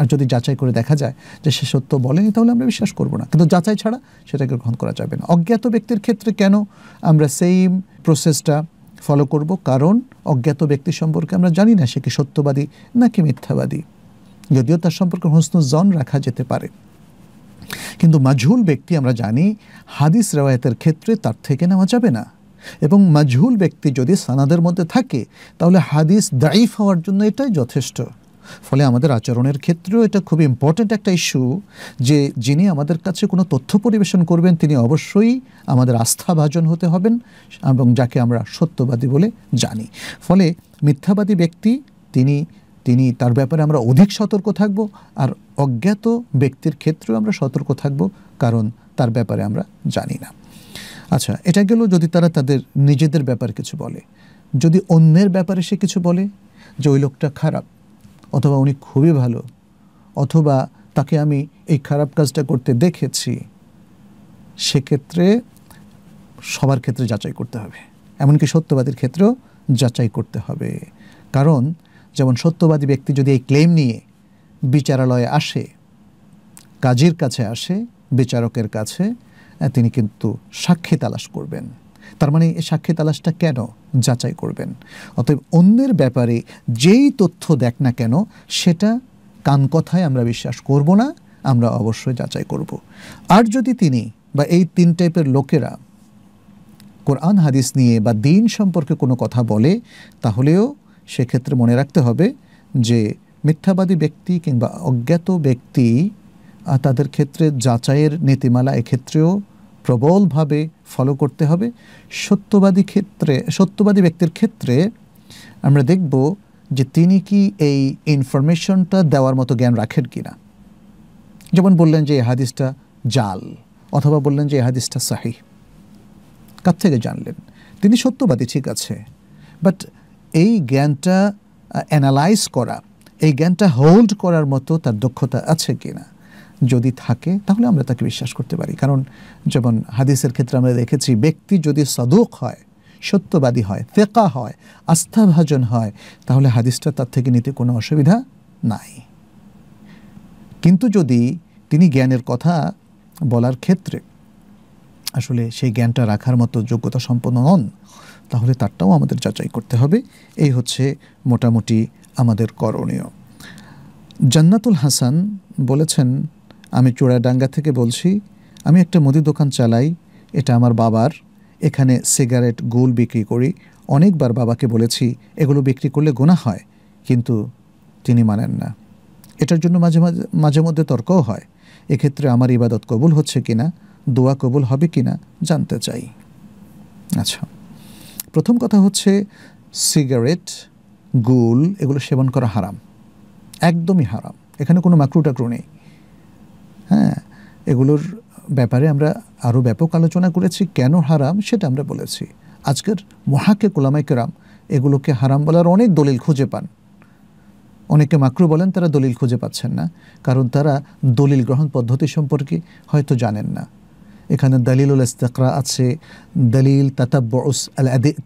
আর যদি যাচাই করে দেখা যায় যে সে সত্য বলেনি তাহলে আমরা বিশ্বাস করব না কিন্তু যাচাই ছাড়া সেটাকে গ্রহণ করা যাবে না অজ্ঞাত ব্যক্তির ক্ষেত্রে কেন আমরা সেইম প্রসেসটা ফলো করব কারণ অজ্ঞাত ব্যক্তি সম্পর্কে আমরা জানি না সে কি সত্যবাদী নাকি মিথ্যাবাদী যদিও তার সম্পর্কে জন রাখা যেতে পারে কিন্তু মাঝহুল ব্যক্তি আমরা জানি হাদিস রেওয়ায়তের ক্ষেত্রে তার থেকে নেওয়া যাবে না এবং মাঝহুল ব্যক্তি যদি সানাদের মধ্যে থাকে তাহলে হাদিস দাইফ হওয়ার জন্য এটাই যথেষ্ট ফলে আমাদের আচরণের ক্ষেত্রেও এটা খুব ইম্পর্ট্যান্ট একটা ইস্যু যে যিনি আমাদের কাছে কোনো তথ্য পরিবেশন করবেন তিনি অবশ্যই আমাদের আস্থাভাজন হতে হবেন এবং যাকে আমরা সত্যবাদী বলে জানি ফলে মিথ্যাবাদী ব্যক্তি তিনি তিনি তার ব্যাপারে আমরা অধিক সতর্ক থাকব আর অজ্ঞাত ব্যক্তির ক্ষেত্রেও আমরা সতর্ক থাকব কারণ তার ব্যাপারে আমরা জানি না আচ্ছা এটা গেল যদি তারা তাদের নিজেদের ব্যাপারে কিছু বলে যদি অন্যের ব্যাপারে সে কিছু বলে যে ওই লোকটা খারাপ অথবা উনি খুবই ভালো অথবা তাকে আমি এই খারাপ কাজটা করতে দেখেছি সেক্ষেত্রে সবার ক্ষেত্রে যাচাই করতে হবে এমনকি সত্যবাদীর ক্ষেত্রেও যাচাই করতে হবে কারণ যেমন সত্যবাদী ব্যক্তি যদি এই ক্লেম নিয়ে বিচারালয়ে আসে কাজের কাছে আসে বিচারকের কাছে তিনি কিন্তু সাক্ষী তালাশ করবেন তার মানে সাক্ষী তালাশটা কেন যাচাই করবেন অতএব অন্যের ব্যাপারে যেই তথ্য দেখ না কেন সেটা কান কথায় আমরা বিশ্বাস করব না আমরা অবশ্যই যাচাই করব আর যদি তিনি বা এই তিন টাইপের লোকেরা কোরআন হাদিস নিয়ে বা দিন সম্পর্কে কোনো কথা বলে তাহলেও সেক্ষেত্রে মনে রাখতে হবে যে মিথ্যাবাদী ব্যক্তি কিংবা অজ্ঞাত ব্যক্তি তাদের ক্ষেত্রে যাচাইয়ের নীতিমালা এক্ষেত্রেও প্রবলভাবে ফলো করতে হবে সত্যবাদী ক্ষেত্রে সত্যবাদী ব্যক্তির ক্ষেত্রে আমরা দেখব যে তিনি কি এই ইনফরমেশনটা দেওয়ার মতো জ্ঞান রাখেন কি না যেমন বললেন যে হাদিসটা জাল অথবা বললেন যে হাদিসটা সাহি কার থেকে জানলেন তিনি সত্যবাদী ঠিক আছে বাট এই জ্ঞানটা অ্যানালাইজ করা এই জ্ঞানটা হোল্ড করার মতো তার দক্ষতা আছে কি না যদি থাকে তাহলে আমরা তাকে বিশ্বাস করতে পারি কারণ যেমন হাদিসের ক্ষেত্রে আমরা দেখেছি ব্যক্তি যদি সাদুক হয় সত্যবাদী হয় ফেকা হয় আস্থাভাজন হয় তাহলে হাদিসটা তার থেকে নিতে কোনো অসুবিধা নাই কিন্তু যদি তিনি জ্ঞানের কথা বলার ক্ষেত্রে আসলে সেই জ্ঞানটা রাখার মতো যোগ্যতা সম্পন্ন নন তাহলে তারটাও আমাদের যাচাই করতে হবে এই হচ্ছে মোটামুটি আমাদের করণীয় জান্নাতুল হাসান বলেছেন আমি ডাঙ্গা থেকে বলছি আমি একটা মুদি দোকান চালাই এটা আমার বাবার এখানে সিগারেট গোল বিক্রি করি অনেকবার বাবাকে বলেছি এগুলো বিক্রি করলে গোনা হয় কিন্তু তিনি মানেন না এটার জন্য মাঝে মাঝে মাঝে মধ্যে তর্কও হয় এক্ষেত্রে আমার ইবাদত কবুল হচ্ছে কি না দোয়া কবুল হবে কি না জানতে চাই আচ্ছা প্রথম কথা হচ্ছে সিগারেট গুল এগুলো সেবন করা হারাম একদমই হারাম এখানে কোনো মাকরু টাকরু নেই হ্যাঁ এগুলোর ব্যাপারে আমরা আরও ব্যাপক আলোচনা করেছি কেন হারাম সেটা আমরা বলেছি আজকের মহাকে কোলামাইকেরাম এগুলোকে হারাম বলার অনেক দলিল খুঁজে পান অনেকে মাকরু বলেন তারা দলিল খুঁজে পাচ্ছেন না কারণ তারা দলিল গ্রহণ পদ্ধতি সম্পর্কে হয়তো জানেন না এখানে দালিলুল ইস্তেকরা আছে দলিল তাতাব্বস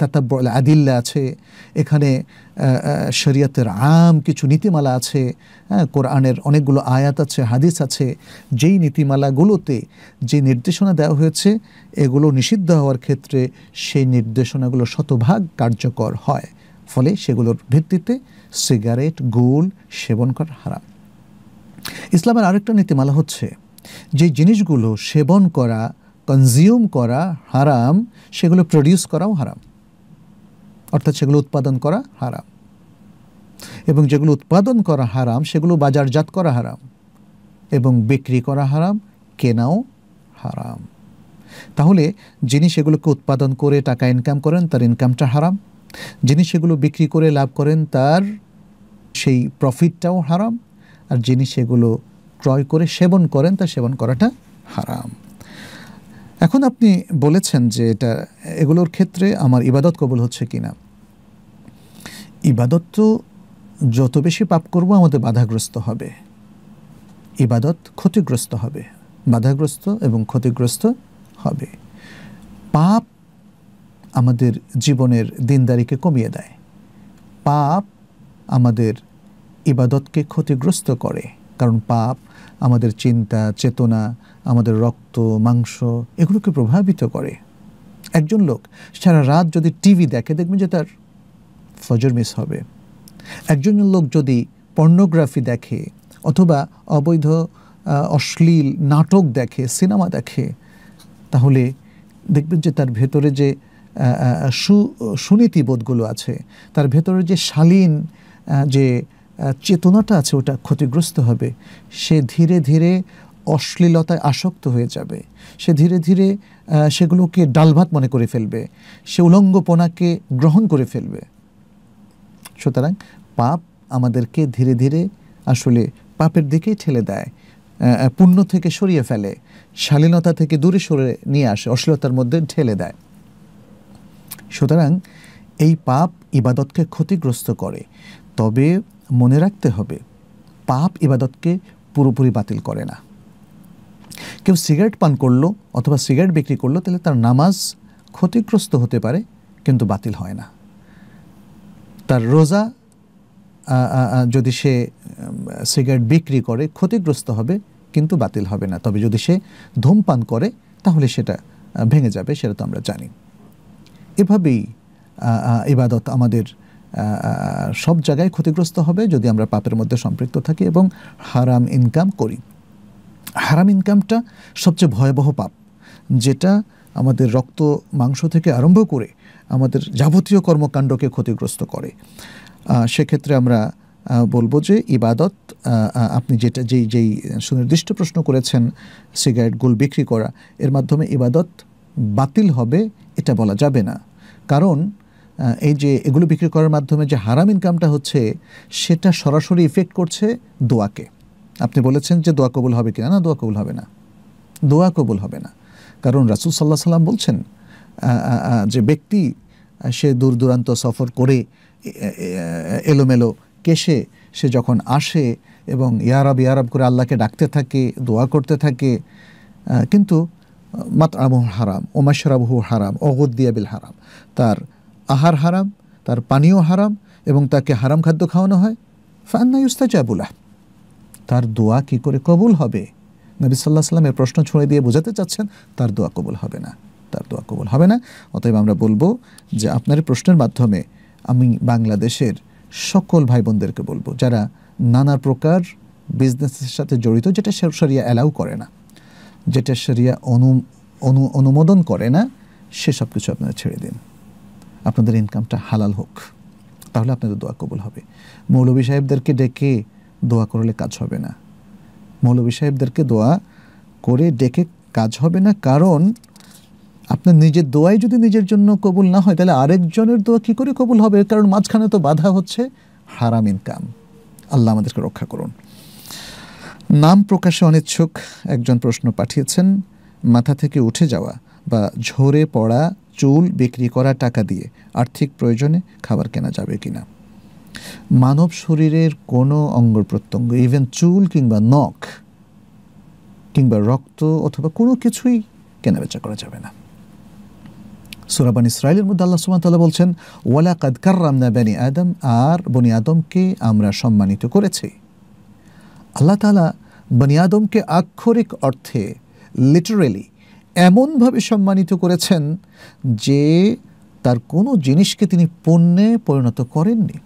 তাতাব্ব আল আদিল্লা আছে এখানে শরীয়তের আম কিছু নীতিমালা আছে হ্যাঁ কোরআনের অনেকগুলো আয়াত আছে হাদিস আছে যেই নীতিমালাগুলোতে যে নির্দেশনা দেওয়া হয়েছে এগুলো নিষিদ্ধ হওয়ার ক্ষেত্রে সেই নির্দেশনাগুলো শতভাগ কার্যকর হয় ফলে সেগুলোর ভিত্তিতে সিগারেট গুল সেবন করা হারাম ইসলামের আরেকটা নীতিমালা হচ্ছে যে জিনিসগুলো সেবন করা কনজিউম করা হারাম সেগুলো প্রডিউস করাও হারাম অর্থাৎ সেগুলো উৎপাদন করা হারাম এবং যেগুলো উৎপাদন করা হারাম সেগুলো বাজারজাত করা হারাম এবং বিক্রি করা হারাম কেনাও হারাম তাহলে যিনি সেগুলোকে উৎপাদন করে টাকা ইনকাম করেন তার ইনকামটা হারাম যিনি সেগুলো বিক্রি করে লাভ করেন তার সেই প্রফিটটাও হারাম আর যিনি সেগুলো ক্রয় করে সেবন করেন তা সেবন করাটা হারাম এখন আপনি বলেছেন যে এটা এগুলোর ক্ষেত্রে আমার ইবাদত কবুল হচ্ছে কি না ইবাদত তো যত বেশি পাপ করব আমাদের বাধাগ্রস্ত হবে ইবাদত ক্ষতিগ্রস্ত হবে বাধাগ্রস্ত এবং ক্ষতিগ্রস্ত হবে পাপ আমাদের জীবনের দিনদারিকে কমিয়ে দেয় পাপ আমাদের ইবাদতকে ক্ষতিগ্রস্ত করে কারণ পাপ আমাদের চিন্তা চেতনা আমাদের রক্ত মাংস এগুলোকে প্রভাবিত করে একজন লোক সারা রাত যদি টিভি দেখে দেখবেন যে তার ফজর মিস হবে একজন লোক যদি পর্নোগ্রাফি দেখে অথবা অবৈধ অশ্লীল নাটক দেখে সিনেমা দেখে তাহলে দেখবেন যে তার ভেতরে যে সু সুনীতিবোধগুলো আছে তার ভেতরে যে শালীন যে চেতনাটা আছে ওটা ক্ষতিগ্রস্ত হবে সে ধীরে ধীরে অশ্লীলতায় আসক্ত হয়ে যাবে সে ধীরে ধীরে সেগুলোকে ডালভাত মনে করে ফেলবে সে উলঙ্গপনাকে গ্রহণ করে ফেলবে সুতরাং পাপ আমাদেরকে ধীরে ধীরে আসলে পাপের দিকেই ঠেলে দেয় পুণ্য থেকে সরিয়ে ফেলে শালীনতা থেকে দূরে সরে নিয়ে আসে অশ্লীলতার মধ্যে ঠেলে দেয় সুতরাং এই পাপ ইবাদতকে ক্ষতিগ্রস্ত করে তবে মনে রাখতে হবে পাপ ইবাদতকে পুরোপুরি বাতিল করে না কেউ সিগারেট পান করলো অথবা সিগারেট বিক্রি করলো তাহলে তার নামাজ ক্ষতিগ্রস্ত হতে পারে কিন্তু বাতিল হয় না তার রোজা যদি সে সিগারেট বিক্রি করে ক্ষতিগ্রস্ত হবে কিন্তু বাতিল হবে না তবে যদি সে ধূমপান করে তাহলে সেটা ভেঙে যাবে সেটা তো আমরা জানি এভাবেই ইবাদত আমাদের সব জায়গায় ক্ষতিগ্রস্ত হবে যদি আমরা পাপের মধ্যে সম্পৃক্ত থাকি এবং হারাম ইনকাম করি হারাম ইনকামটা সবচেয়ে ভয়াবহ পাপ যেটা আমাদের রক্ত মাংস থেকে আরম্ভ করে আমাদের যাবতীয় কর্মকাণ্ডকে ক্ষতিগ্রস্ত করে সেক্ষেত্রে আমরা বলবো যে ইবাদত আপনি যেটা যেই যেই সুনির্দিষ্ট প্রশ্ন করেছেন সিগারেট গোল বিক্রি করা এর মাধ্যমে ইবাদত বাতিল হবে এটা বলা যাবে না কারণ এই যে এগুলো বিক্রি করার মাধ্যমে যে হারাম ইনকামটা হচ্ছে সেটা সরাসরি ইফেক্ট করছে দোয়াকে আপনি বলেছেন যে দোয়া কবুল হবে কিনা না দোয়া কবুল হবে না দোয়া কবুল হবে না কারণ রাসুল সাল্লাহ সাল্লাম বলছেন যে ব্যক্তি সে দূর দূরান্ত সফর করে এলোমেলো কেশে সে যখন আসে এবং ইয়ারাব ইয়ারাব করে আল্লাহকে ডাকতে থাকে দোয়া করতে থাকে কিন্তু মাত আবু হারাম ওমাশরাবহু হারাম অগদ্দিয়াবিল হারাম তার আহার হারাম তার পানীয় হারাম এবং তাকে হারাম খাদ্য খাওয়ানো হয় ফান্না ইউস্তাজাবুলাহ তার দোয়া কি করে কবুল হবে নবী সাল্লাহ সাল্লামের প্রশ্ন ছুঁড়ে দিয়ে বোঝাতে চাচ্ছেন তার দোয়া কবুল হবে না তার দোয়া কবুল হবে না অতএব আমরা বলবো যে আপনার প্রশ্নের মাধ্যমে আমি বাংলাদেশের সকল ভাই বোনদেরকে বলবো যারা নানা প্রকার বিজনেসের সাথে জড়িত যেটা সরিয়া অ্যালাউ করে না যেটা সরিয়া অনু অনুমোদন করে না সেসব কিছু আপনারা ছেড়ে দিন আপনাদের ইনকামটা হালাল হোক তাহলে আপনাদের দোয়া কবুল হবে মৌলবী সাহেবদেরকে ডেকে দোয়া করলে কাজ হবে না মৌলবী সাহেবদেরকে দোয়া করে ডেকে কাজ হবে না কারণ আপনার নিজের দোয়াই যদি নিজের জন্য কবুল না হয় তাহলে আরেকজনের দোয়া কি করে কবুল হবে কারণ মাঝখানে তো বাধা হচ্ছে হারাম ইনকাম আল্লাহ আমাদেরকে রক্ষা করুন নাম প্রকাশে অনিচ্ছুক একজন প্রশ্ন পাঠিয়েছেন মাথা থেকে উঠে যাওয়া বা ঝরে পড়া চুল বিক্রি করা টাকা দিয়ে আর্থিক প্রয়োজনে খাবার কেনা যাবে কিনা মানব শরীরের কোনো অঙ্গ প্রত্যঙ্গ ইভেন চুল কিংবা নখ কিংবা রক্ত অথবা কোনো কিছুই কেনাবেচা করা যাবে না সুরাবান ইসরায়েলের মধ্যে আল্লাহ সুমাতাল্লাহ বলছেন ওয়ালা কাদকার রামনা বানি আদম আর বনি আদমকে আমরা সম্মানিত করেছি আল্লাহ তালা বনি আদমকে আক্ষরিক অর্থে লিটারেলি এমনভাবে সম্মানিত করেছেন যে তার কোনো জিনিসকে তিনি পণ্যে পরিণত করেননি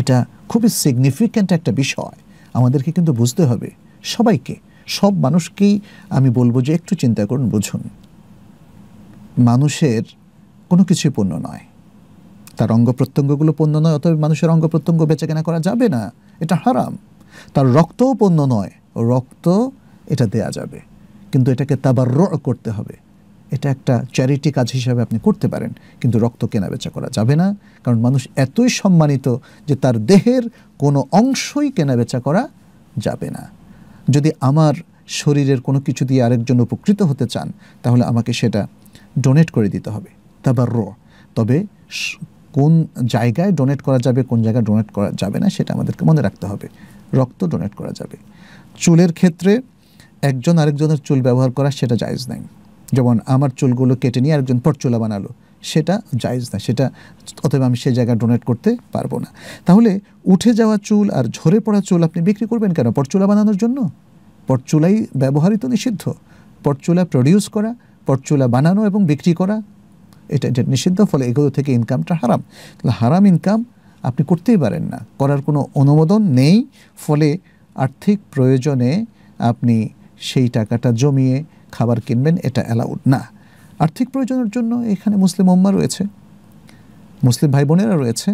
এটা খুবই সিগনিফিক্যান্ট একটা বিষয় আমাদেরকে কিন্তু বুঝতে হবে সবাইকে সব মানুষকেই আমি বলবো যে একটু চিন্তা করুন বুঝুন মানুষের কোনো কিছুই পণ্য নয় তার অঙ্গ প্রত্যঙ্গগুলো পণ্য নয় অতএব মানুষের অঙ্গ প্রত্যঙ্গ বেচাকেনা করা যাবে না এটা হারাম তার রক্তও পণ্য নয় রক্ত এটা দেয়া যাবে কিন্তু এটাকে তাবার করতে হবে এটা একটা চ্যারিটি কাজ হিসাবে আপনি করতে পারেন কিন্তু রক্ত কেনাবেচা করা যাবে না কারণ মানুষ এতই সম্মানিত যে তার দেহের কোনো অংশই কেনাবেচা করা যাবে না যদি আমার শরীরের কোনো কিছু দিয়ে আরেকজন উপকৃত হতে চান তাহলে আমাকে সেটা ডোনেট করে দিতে হবে তাবার র তবে কোন জায়গায় ডোনেট করা যাবে কোন জায়গায় ডোনেট করা যাবে না সেটা আমাদেরকে মনে রাখতে হবে রক্ত ডোনেট করা যাবে চুলের ক্ষেত্রে একজন আরেকজনের চুল ব্যবহার করা সেটা জায়জ নাই যেমন আমার চুলগুলো কেটে নিয়ে আরেকজন পটচুলা বানালো সেটা জায়জ না সেটা অথবা আমি সেই জায়গা ডোনেট করতে পারবো না তাহলে উঠে যাওয়া চুল আর ঝরে পড়া চুল আপনি বিক্রি করবেন কেন পটচুলা বানানোর জন্য পটচুলাই ব্যবহারই তো নিষিদ্ধ পটচুলা প্রডিউস করা পটচুলা বানানো এবং বিক্রি করা এটা এটা নিষিদ্ধ ফলে এগুলো থেকে ইনকামটা হারাম তাহলে হারাম ইনকাম আপনি করতেই পারেন না করার কোনো অনুমোদন নেই ফলে আর্থিক প্রয়োজনে আপনি সেই টাকাটা জমিয়ে খাবার কিনবেন এটা অ্যালাউড না আর্থিক প্রয়োজনের জন্য এখানে মুসলিম উম্মা রয়েছে মুসলিম ভাই বোনেরা রয়েছে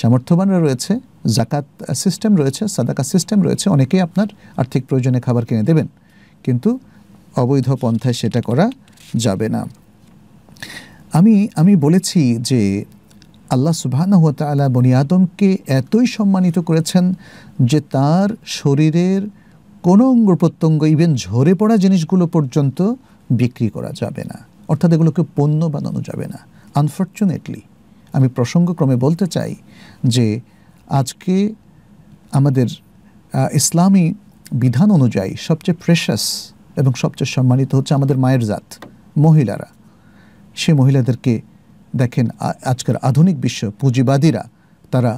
সামর্থ্যবানরা রয়েছে জাকাত সিস্টেম রয়েছে সাদাকা সিস্টেম রয়েছে অনেকেই আপনার আর্থিক প্রয়োজনে খাবার কিনে দেবেন কিন্তু অবৈধ পন্থায় সেটা করা যাবে না আমি আমি বলেছি যে আল্লাহ সুবাহানহ হতালা বনিয়াদমকে এতই সম্মানিত করেছেন যে তার শরীরের কোনো অঙ্গ প্রত্যঙ্গ ইভেন ঝরে পড়া জিনিসগুলো পর্যন্ত বিক্রি করা যাবে না অর্থাৎ এগুলোকে পণ্য বানানো যাবে না আনফর্চুনেটলি আমি প্রসঙ্গক্রমে বলতে চাই যে আজকে আমাদের ইসলামী বিধান অনুযায়ী সবচেয়ে প্রেশাস এবং সবচেয়ে সম্মানিত হচ্ছে আমাদের মায়ের জাত মহিলারা সে মহিলাদেরকে দেখেন আজকের আধুনিক বিশ্ব পুঁজিবাদীরা তারা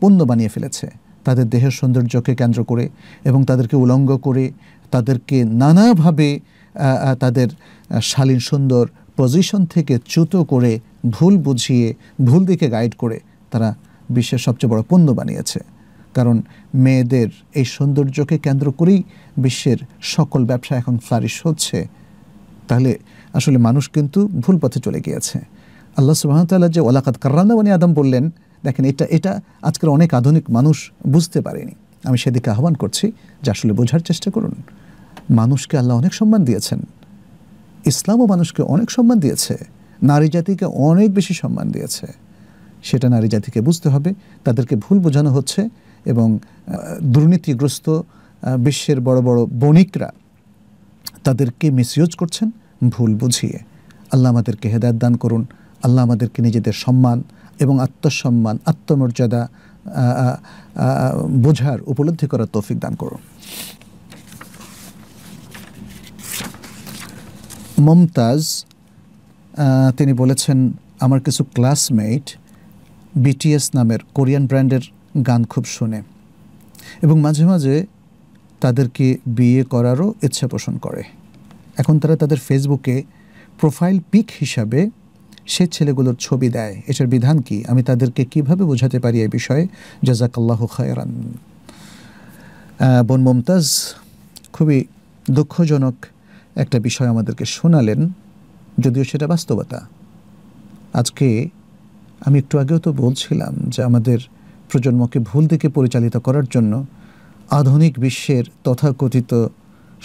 পণ্য বানিয়ে ফেলেছে তাদের দেহের সৌন্দর্যকে কেন্দ্র করে এবং তাদেরকে উলঙ্গ করে তাদেরকে নানাভাবে তাদের শালীন সুন্দর পজিশন থেকে চ্যুত করে ভুল বুঝিয়ে ভুল দিকে গাইড করে তারা বিশ্বের সবচেয়ে বড় পণ্য বানিয়েছে কারণ মেয়েদের এই সৌন্দর্যকে কেন্দ্র করেই বিশ্বের সকল ব্যবসা এখন ফ্লারিশ হচ্ছে তাহলে আসলে মানুষ কিন্তু ভুল পথে চলে গিয়েছে আল্লাহ সুবাহতাল্লাহ যে ওলাকাত কার্রানা আদম বললেন দেখেন এটা এটা আজকের অনেক আধুনিক মানুষ বুঝতে পারেনি আমি সেদিকে আহ্বান করছি যে আসলে বোঝার চেষ্টা করুন মানুষকে আল্লাহ অনেক সম্মান দিয়েছেন ইসলামও মানুষকে অনেক সম্মান দিয়েছে নারী জাতিকে অনেক বেশি সম্মান দিয়েছে সেটা নারী জাতিকে বুঝতে হবে তাদেরকে ভুল বোঝানো হচ্ছে এবং দুর্নীতিগ্রস্ত বিশ্বের বড় বড় বণিকরা তাদেরকে মিসইউজ করছেন ভুল বুঝিয়ে আল্লাহ আমাদেরকে হেদায়ত দান করুন আল্লাহ আমাদেরকে নিজেদের সম্মান এবং আত্মসম্মান আত্মমর্যাদা বোঝার উপলব্ধি করার তৌফিক দান করুন মমতাজ তিনি বলেছেন আমার কিছু ক্লাসমেট বিটিএস নামের কোরিয়ান ব্র্যান্ডের গান খুব শোনে এবং মাঝে মাঝে তাদেরকে বিয়ে করারও ইচ্ছা পোষণ করে এখন তারা তাদের ফেসবুকে প্রোফাইল পিক হিসাবে সে ছেলেগুলোর ছবি দেয় এটার বিধান কি আমি তাদেরকে কিভাবে বোঝাতে পারি এই বিষয়ে জাজাকাল্লাহ খায়রান বোন মমতাজ খুবই দুঃখজনক একটা বিষয় আমাদেরকে শোনালেন যদিও সেটা বাস্তবতা আজকে আমি একটু আগেও তো বলছিলাম যে আমাদের প্রজন্মকে ভুল দিকে পরিচালিত করার জন্য আধুনিক বিশ্বের তথাকথিত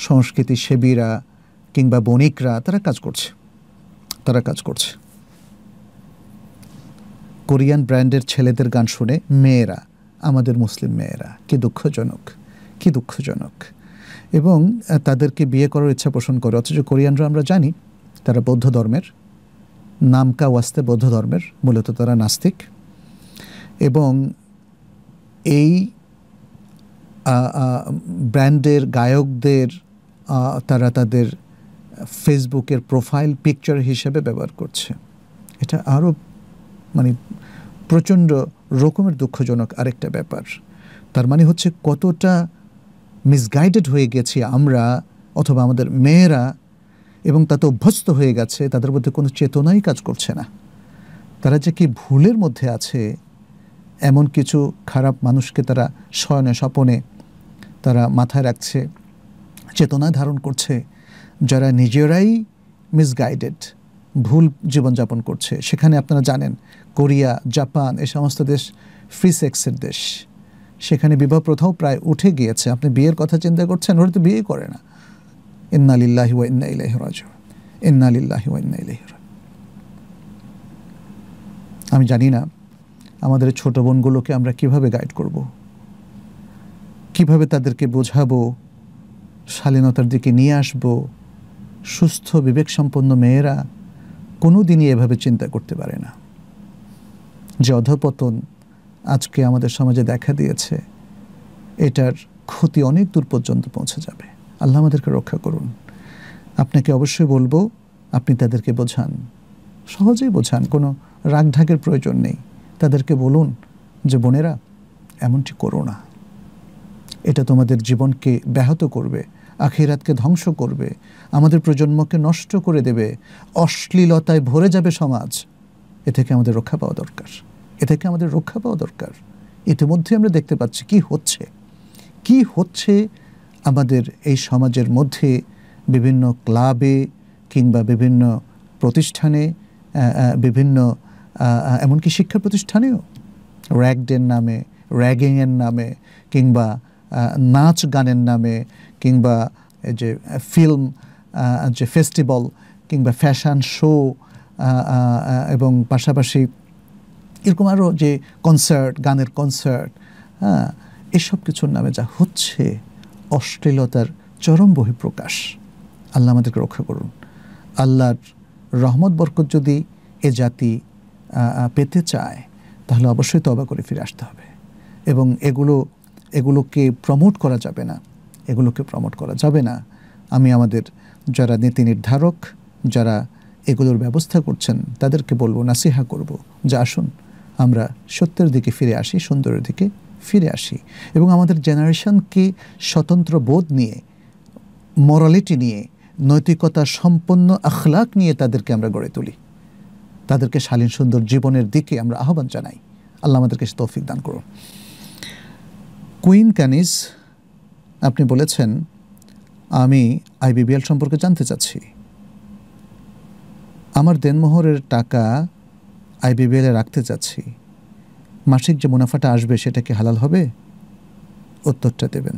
সংস্কৃতি সেবীরা কিংবা বণিকরা তারা কাজ করছে তারা কাজ করছে কোরিয়ান ব্র্যান্ডের ছেলেদের গান শুনে মেয়েরা আমাদের মুসলিম মেয়েরা কি দুঃখজনক কি দুঃখজনক এবং তাদেরকে বিয়ে করার ইচ্ছা পোষণ করে অথচ কোরিয়ানরা আমরা জানি তারা বৌদ্ধ ধর্মের নামকা ওয়াস্তে বৌদ্ধ ধর্মের মূলত তারা নাস্তিক এবং এই ব্র্যান্ডের গায়কদের তারা তাদের ফেসবুকের প্রোফাইল পিকচার হিসেবে ব্যবহার করছে এটা আরও মানে প্রচণ্ড রকমের দুঃখজনক আরেকটা ব্যাপার তার মানে হচ্ছে কতটা মিসগাইডেড হয়ে গেছি আমরা অথবা আমাদের মেয়েরা এবং তাতে অভ্যস্ত হয়ে গেছে তাদের মধ্যে কোনো চেতনাই কাজ করছে না তারা যে কি ভুলের মধ্যে আছে এমন কিছু খারাপ মানুষকে তারা শয়নে স্বপনে তারা মাথায় রাখছে চেতনা ধারণ করছে যারা নিজেরাই মিসগাইডেড ভুল জীবনযাপন করছে সেখানে আপনারা জানেন কোরিয়া জাপান এ সমস্ত দেশ ফ্রি সেক্সের দেশ সেখানে বিবাহ প্রথাও প্রায় উঠে গিয়েছে আপনি বিয়ের কথা চিন্তা করছেন ওরা তো বিয়ে করে না ইন্না লিল্লাহি ওয়া ইন্না ইলাইহি রাজিউন ইন্না ওয়া ইন্না ইলাইহি আমি জানি না আমাদের ছোট বোনগুলোকে আমরা কিভাবে গাইড করব কিভাবে তাদেরকে বোঝাবো শালীনতার দিকে নিয়ে আসবো সুস্থ বিবেকসম্পন্ন মেয়েরা কোনো দিনই এভাবে চিন্তা করতে পারে না যে অধপতন আজকে আমাদের সমাজে দেখা দিয়েছে এটার ক্ষতি অনেক দূর পর্যন্ত পৌঁছে যাবে আল্লাহ আমাদেরকে রক্ষা করুন আপনাকে অবশ্যই বলবো আপনি তাদেরকে বোঝান সহজেই বোঝান কোনো রাগঢাকের প্রয়োজন নেই তাদেরকে বলুন যে বোনেরা এমনটি করো না এটা তোমাদের জীবনকে ব্যাহত করবে আখিরাতকে ধ্বংস করবে আমাদের প্রজন্মকে নষ্ট করে দেবে অশ্লীলতায় ভরে যাবে সমাজ এ থেকে আমাদের রক্ষা পাওয়া দরকার এ থেকে আমাদের রক্ষা পাওয়া দরকার ইতিমধ্যে আমরা দেখতে পাচ্ছি কি হচ্ছে কি হচ্ছে আমাদের এই সমাজের মধ্যে বিভিন্ন ক্লাবে কিংবা বিভিন্ন প্রতিষ্ঠানে বিভিন্ন এমনকি শিক্ষা প্রতিষ্ঠানেও র্যাগডের নামে র্যাগিংয়ের নামে কিংবা নাচ গানের নামে কিংবা যে ফিল্ম যে ফেস্টিভ্যাল কিংবা ফ্যাশান শো এবং পাশাপাশি এরকম আরও যে কনসার্ট গানের কনসার্ট হ্যাঁ এসব কিছুর নামে যা হচ্ছে অশ্লীলতার চরম বহিঃপ্রকাশ আল্লাহ আমাদেরকে রক্ষা করুন আল্লাহর রহমত বরকত যদি এ জাতি পেতে চায় তাহলে অবশ্যই তবা করে ফিরে আসতে হবে এবং এগুলো এগুলোকে প্রমোট করা যাবে না এগুলোকে প্রমোট করা যাবে না আমি আমাদের যারা নীতি নির্ধারক যারা এগুলোর ব্যবস্থা করছেন তাদেরকে বলবো নাসিহা করব যে আসুন আমরা সত্যের দিকে ফিরে আসি সুন্দরের দিকে ফিরে আসি এবং আমাদের জেনারেশনকে স্বতন্ত্র বোধ নিয়ে মরালিটি নিয়ে নৈতিকতা সম্পন্ন আখলাক নিয়ে তাদেরকে আমরা গড়ে তুলি তাদেরকে শালীন সুন্দর জীবনের দিকে আমরা আহ্বান জানাই আল্লাহ আমাদেরকে তৌফিক দান করুন কুইন ক্যানিস আপনি বলেছেন আমি আইবিবিএল সম্পর্কে জানতে চাচ্ছি আমার দেনমোহরের টাকা আইবিবিএলে রাখতে চাচ্ছি মাসিক যে মুনাফাটা আসবে সেটা কি হালাল হবে উত্তরটা দেবেন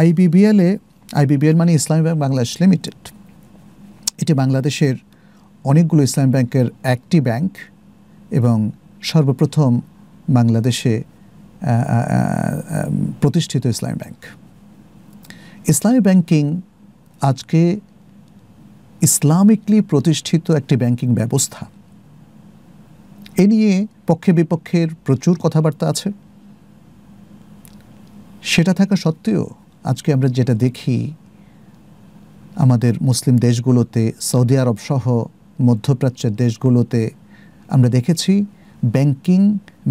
আইবিবিএলে আইবিবিএল মানে ইসলামী ব্যাংক বাংলাদেশ লিমিটেড এটি বাংলাদেশের অনেকগুলো ইসলামী ব্যাংকের একটি ব্যাংক এবং সর্বপ্রথম বাংলাদেশে প্রতিষ্ঠিত ইসলামী ব্যাংক ইসলামী ব্যাংকিং আজকে ইসলামিকলি প্রতিষ্ঠিত একটি ব্যাংকিং ব্যবস্থা এ নিয়ে পক্ষে বিপক্ষের প্রচুর কথাবার্তা আছে সেটা থাকা সত্ত্বেও আজকে আমরা যেটা দেখি আমাদের মুসলিম দেশগুলোতে সৌদি আরব সহ মধ্যপ্রাচ্যের দেশগুলোতে আমরা দেখেছি ব্যাংকিং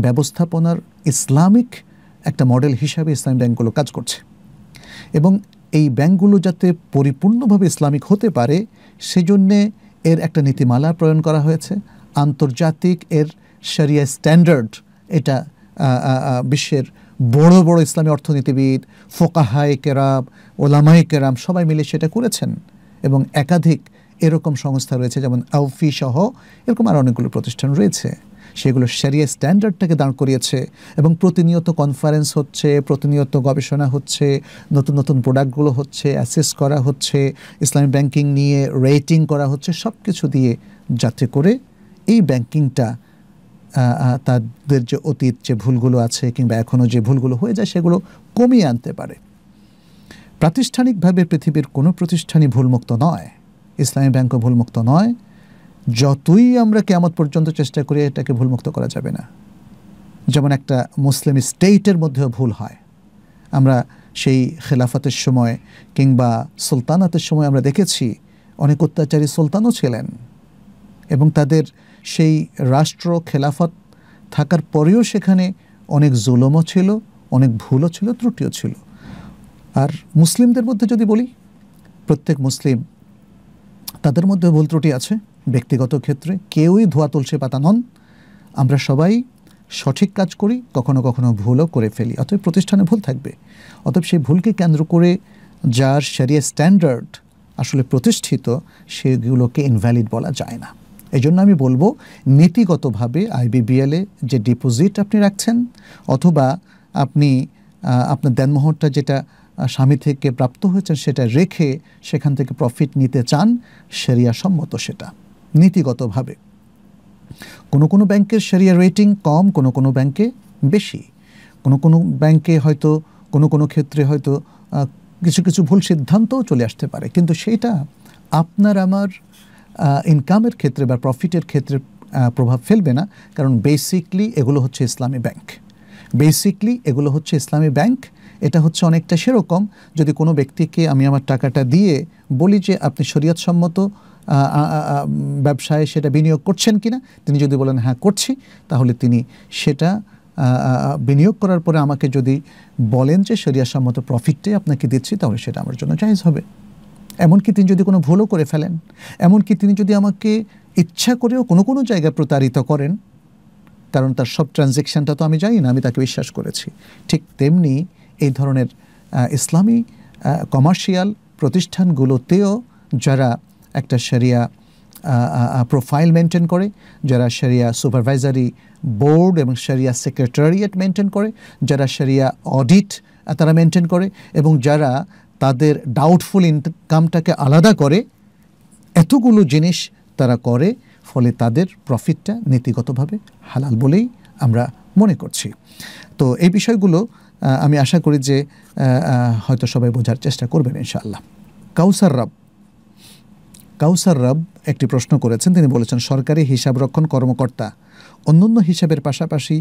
ব্যবস্থাপনার ইসলামিক একটা মডেল হিসাবে ইসলামী ব্যাংকগুলো কাজ করছে এবং এই ব্যাংকগুলো যাতে পরিপূর্ণভাবে ইসলামিক হতে পারে সেজন্যে এর একটা নীতিমালা প্রয়োগ করা হয়েছে আন্তর্জাতিক এর সারিয়া স্ট্যান্ডার্ড এটা বিশ্বের বড় বড় ইসলামী অর্থনীতিবিদ ফোকাহায় কেরাম ওলামাই কেরাম সবাই মিলে সেটা করেছেন এবং একাধিক এরকম সংস্থা রয়েছে যেমন আউফি সহ এরকম আর অনেকগুলো প্রতিষ্ঠান রয়েছে সেগুলো সেরিয়া স্ট্যান্ডার্ডটাকে দাঁড় করিয়েছে এবং প্রতিনিয়ত কনফারেন্স হচ্ছে প্রতিনিয়ত গবেষণা হচ্ছে নতুন নতুন প্রোডাক্টগুলো হচ্ছে অ্যাসেস করা হচ্ছে ইসলামী ব্যাংকিং নিয়ে রেটিং করা হচ্ছে সব কিছু দিয়ে যাতে করে এই ব্যাংকিংটা তাদের যে অতীত যে ভুলগুলো আছে কিংবা এখনও যে ভুলগুলো হয়ে যায় সেগুলো কমিয়ে আনতে পারে প্রাতিষ্ঠানিকভাবে পৃথিবীর কোনো প্রতিষ্ঠানই ভুলমুক্ত নয় ইসলামী ব্যাংকও ভুলমুক্ত নয় যতই আমরা কেমন পর্যন্ত চেষ্টা করি এটাকে ভুলমুক্ত করা যাবে না যেমন একটা মুসলিম স্টেটের মধ্যেও ভুল হয় আমরা সেই খেলাফতের সময় কিংবা সুলতানাতের সময় আমরা দেখেছি অনেক অত্যাচারী সুলতানও ছিলেন এবং তাদের সেই রাষ্ট্র খেলাফত থাকার পরেও সেখানে অনেক জুলমও ছিল অনেক ভুলও ছিল ত্রুটিও ছিল আর মুসলিমদের মধ্যে যদি বলি প্রত্যেক মুসলিম তাদের মধ্যে ভুল ত্রুটি আছে ব্যক্তিগত ক্ষেত্রে কেউই ধোয়া তুলসে পাতা নন আমরা সবাই সঠিক কাজ করি কখনো কখনো ভুলও করে ফেলি অতএব প্রতিষ্ঠানে ভুল থাকবে অতএব সেই ভুলকে কেন্দ্র করে যার সেরিয়া স্ট্যান্ডার্ড আসলে প্রতিষ্ঠিত সেগুলোকে ইনভ্যালিড বলা যায় না এই জন্য আমি বলবো নীতিগতভাবে আইবিবিএলে যে ডিপোজিট আপনি রাখছেন অথবা আপনি আপনার দেনমোহরটা যেটা স্বামী থেকে প্রাপ্ত হয়েছেন সেটা রেখে সেখান থেকে প্রফিট নিতে চান সেরিয়া সম্মত সেটা নীতিগতভাবে কোনো কোনো ব্যাংকের সেরিয়া রেটিং কম কোনো কোনো ব্যাংকে বেশি কোনো কোনো ব্যাংকে হয়তো কোনো কোনো ক্ষেত্রে হয়তো কিছু কিছু ভুল সিদ্ধান্তও চলে আসতে পারে কিন্তু সেটা আপনার আমার ইনকামের ক্ষেত্রে বা প্রফিটের ক্ষেত্রে প্রভাব ফেলবে না কারণ বেসিকলি এগুলো হচ্ছে ইসলামী ব্যাংক বেসিকলি এগুলো হচ্ছে ইসলামী ব্যাংক এটা হচ্ছে অনেকটা সেরকম যদি কোনো ব্যক্তিকে আমি আমার টাকাটা দিয়ে বলি যে আপনি শরীয়তসম্মত সম্মত ব্যবসায় সেটা বিনিয়োগ করছেন কিনা তিনি যদি বলেন হ্যাঁ করছি তাহলে তিনি সেটা বিনিয়োগ করার পরে আমাকে যদি বলেন যে সম্মত প্রফিটটাই আপনাকে দিচ্ছি তাহলে সেটা আমার জন্য চাইজ হবে এমনকি তিনি যদি কোনো ভুলও করে ফেলেন এমনকি তিনি যদি আমাকে ইচ্ছা করেও কোনো কোনো জায়গায় প্রতারিত করেন কারণ তার সব ট্রানজ্যাকশানটা তো আমি জানি না আমি তাকে বিশ্বাস করেছি ঠিক তেমনি এই ধরনের ইসলামী কমার্শিয়াল প্রতিষ্ঠানগুলোতেও যারা একটা সেরিয়া প্রোফাইল মেনটেন করে যারা সেরিয়া সুপারভাইজারি বোর্ড এবং সেরিয়া সেক্রেটারিয়েট মেনটেন করে যারা সেরিয়া অডিট তারা মেনটেন করে এবং যারা তাদের ডাউটফুল ইনকামটাকে আলাদা করে এতগুলো জিনিস তারা করে ফলে তাদের প্রফিটটা নীতিগতভাবে হালাল বলেই আমরা মনে করছি তো এই বিষয়গুলো আমি আশা করি যে হয়তো সবাই বোঝার চেষ্টা করবেন ইনশাআল্লাহ কাউসার রাব কাউসার রব একটি প্রশ্ন করেছেন তিনি বলেছেন সরকারি হিসাবরক্ষণ কর্মকর্তা অন্যান্য হিসাবের পাশাপাশি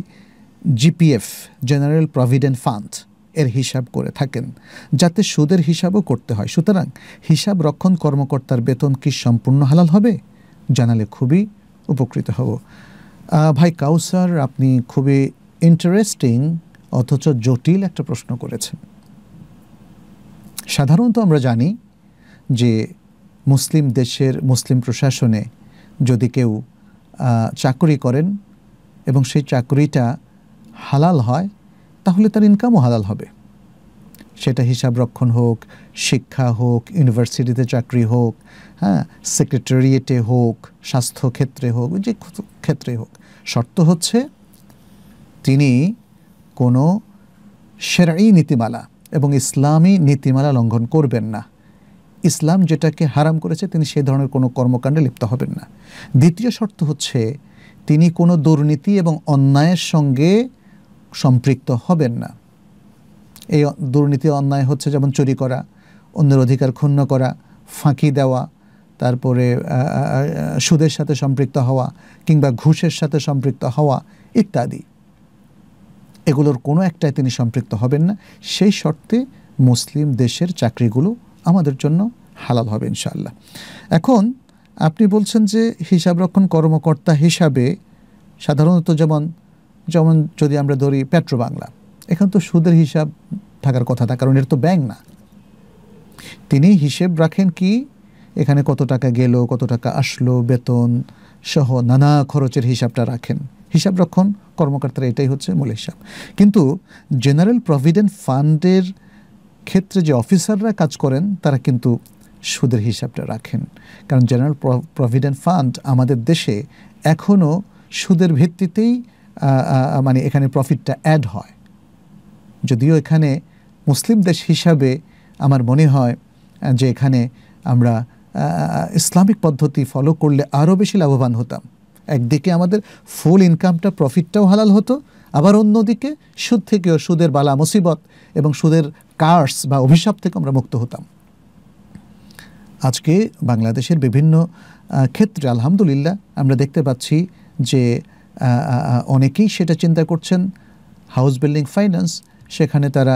জিপিএফ জেনারেল প্রভিডেন্ট ফান্ড এর হিসাব করে থাকেন যাতে সুদের হিসাবও করতে হয় সুতরাং হিসাব রক্ষণ কর্মকর্তার বেতন কি সম্পূর্ণ হালাল হবে জানালে খুবই উপকৃত হব ভাই কাউসার আপনি খুবই ইন্টারেস্টিং অথচ জটিল একটা প্রশ্ন করেছেন সাধারণত আমরা জানি যে মুসলিম দেশের মুসলিম প্রশাসনে যদি কেউ চাকরি করেন এবং সেই চাকরিটা হালাল হয় তাহলে তার ইনকামও হালাল হবে সেটা হিসাব রক্ষণ হোক শিক্ষা হোক ইউনিভার্সিটিতে চাকরি হোক হ্যাঁ সেক্রেটারিয়েটে হোক স্বাস্থ্য ক্ষেত্রে হোক যে ক্ষেত্রে হোক শর্ত হচ্ছে তিনি কোনো সেরাই নীতিমালা এবং ইসলামী নীতিমালা লঙ্ঘন করবেন না ইসলাম যেটাকে হারাম করেছে তিনি সেই ধরনের কোনো কর্মকাণ্ডে লিপ্ত হবেন না দ্বিতীয় শর্ত হচ্ছে তিনি কোনো দুর্নীতি এবং অন্যায়ের সঙ্গে সম্পৃক্ত হবেন না এই দুর্নীতি অন্যায় হচ্ছে যেমন চুরি করা অন্যের অধিকার ক্ষুণ্ণ করা ফাঁকি দেওয়া তারপরে সুদের সাথে সম্পৃক্ত হওয়া কিংবা ঘুষের সাথে সম্পৃক্ত হওয়া ইত্যাদি এগুলোর কোনো একটায় তিনি সম্পৃক্ত হবেন না সেই শর্তে মুসলিম দেশের চাকরিগুলো আমাদের জন্য হালাল হবে ইনশাআল্লাহ এখন আপনি বলছেন যে হিসাবরক্ষণ কর্মকর্তা হিসাবে সাধারণত যেমন যেমন যদি আমরা ধরি পেট্রো বাংলা এখন তো সুদের হিসাব থাকার কথা না কারণ এর তো ব্যাংক না তিনি হিসেব রাখেন কি এখানে কত টাকা গেল কত টাকা আসলো বেতন সহ নানা খরচের হিসাবটা রাখেন হিসাব রক্ষণ কর্মকর্তারা এটাই হচ্ছে মূল হিসাব কিন্তু জেনারেল প্রভিডেন্ট ফান্ডের ক্ষেত্রে যে অফিসাররা কাজ করেন তারা কিন্তু সুদের হিসাবটা রাখেন কারণ জেনারেল প্রভিডেন্ট ফান্ড আমাদের দেশে এখনও সুদের ভিত্তিতেই মানে এখানে প্রফিটটা অ্যাড হয় যদিও এখানে মুসলিম দেশ হিসাবে আমার মনে হয় যে এখানে আমরা ইসলামিক পদ্ধতি ফলো করলে আরও বেশি লাভবান হতাম একদিকে আমাদের ফুল ইনকামটা প্রফিটটাও হালাল হতো আবার অন্যদিকে সুদ থেকেও সুদের বালা মুসিবত এবং সুদের কার্স বা অভিশাপ থেকে আমরা মুক্ত হতাম আজকে বাংলাদেশের বিভিন্ন ক্ষেত্রে আলহামদুলিল্লাহ আমরা দেখতে পাচ্ছি যে অনেকেই সেটা চিন্তা করছেন হাউস বিল্ডিং ফাইন্যান্স সেখানে তারা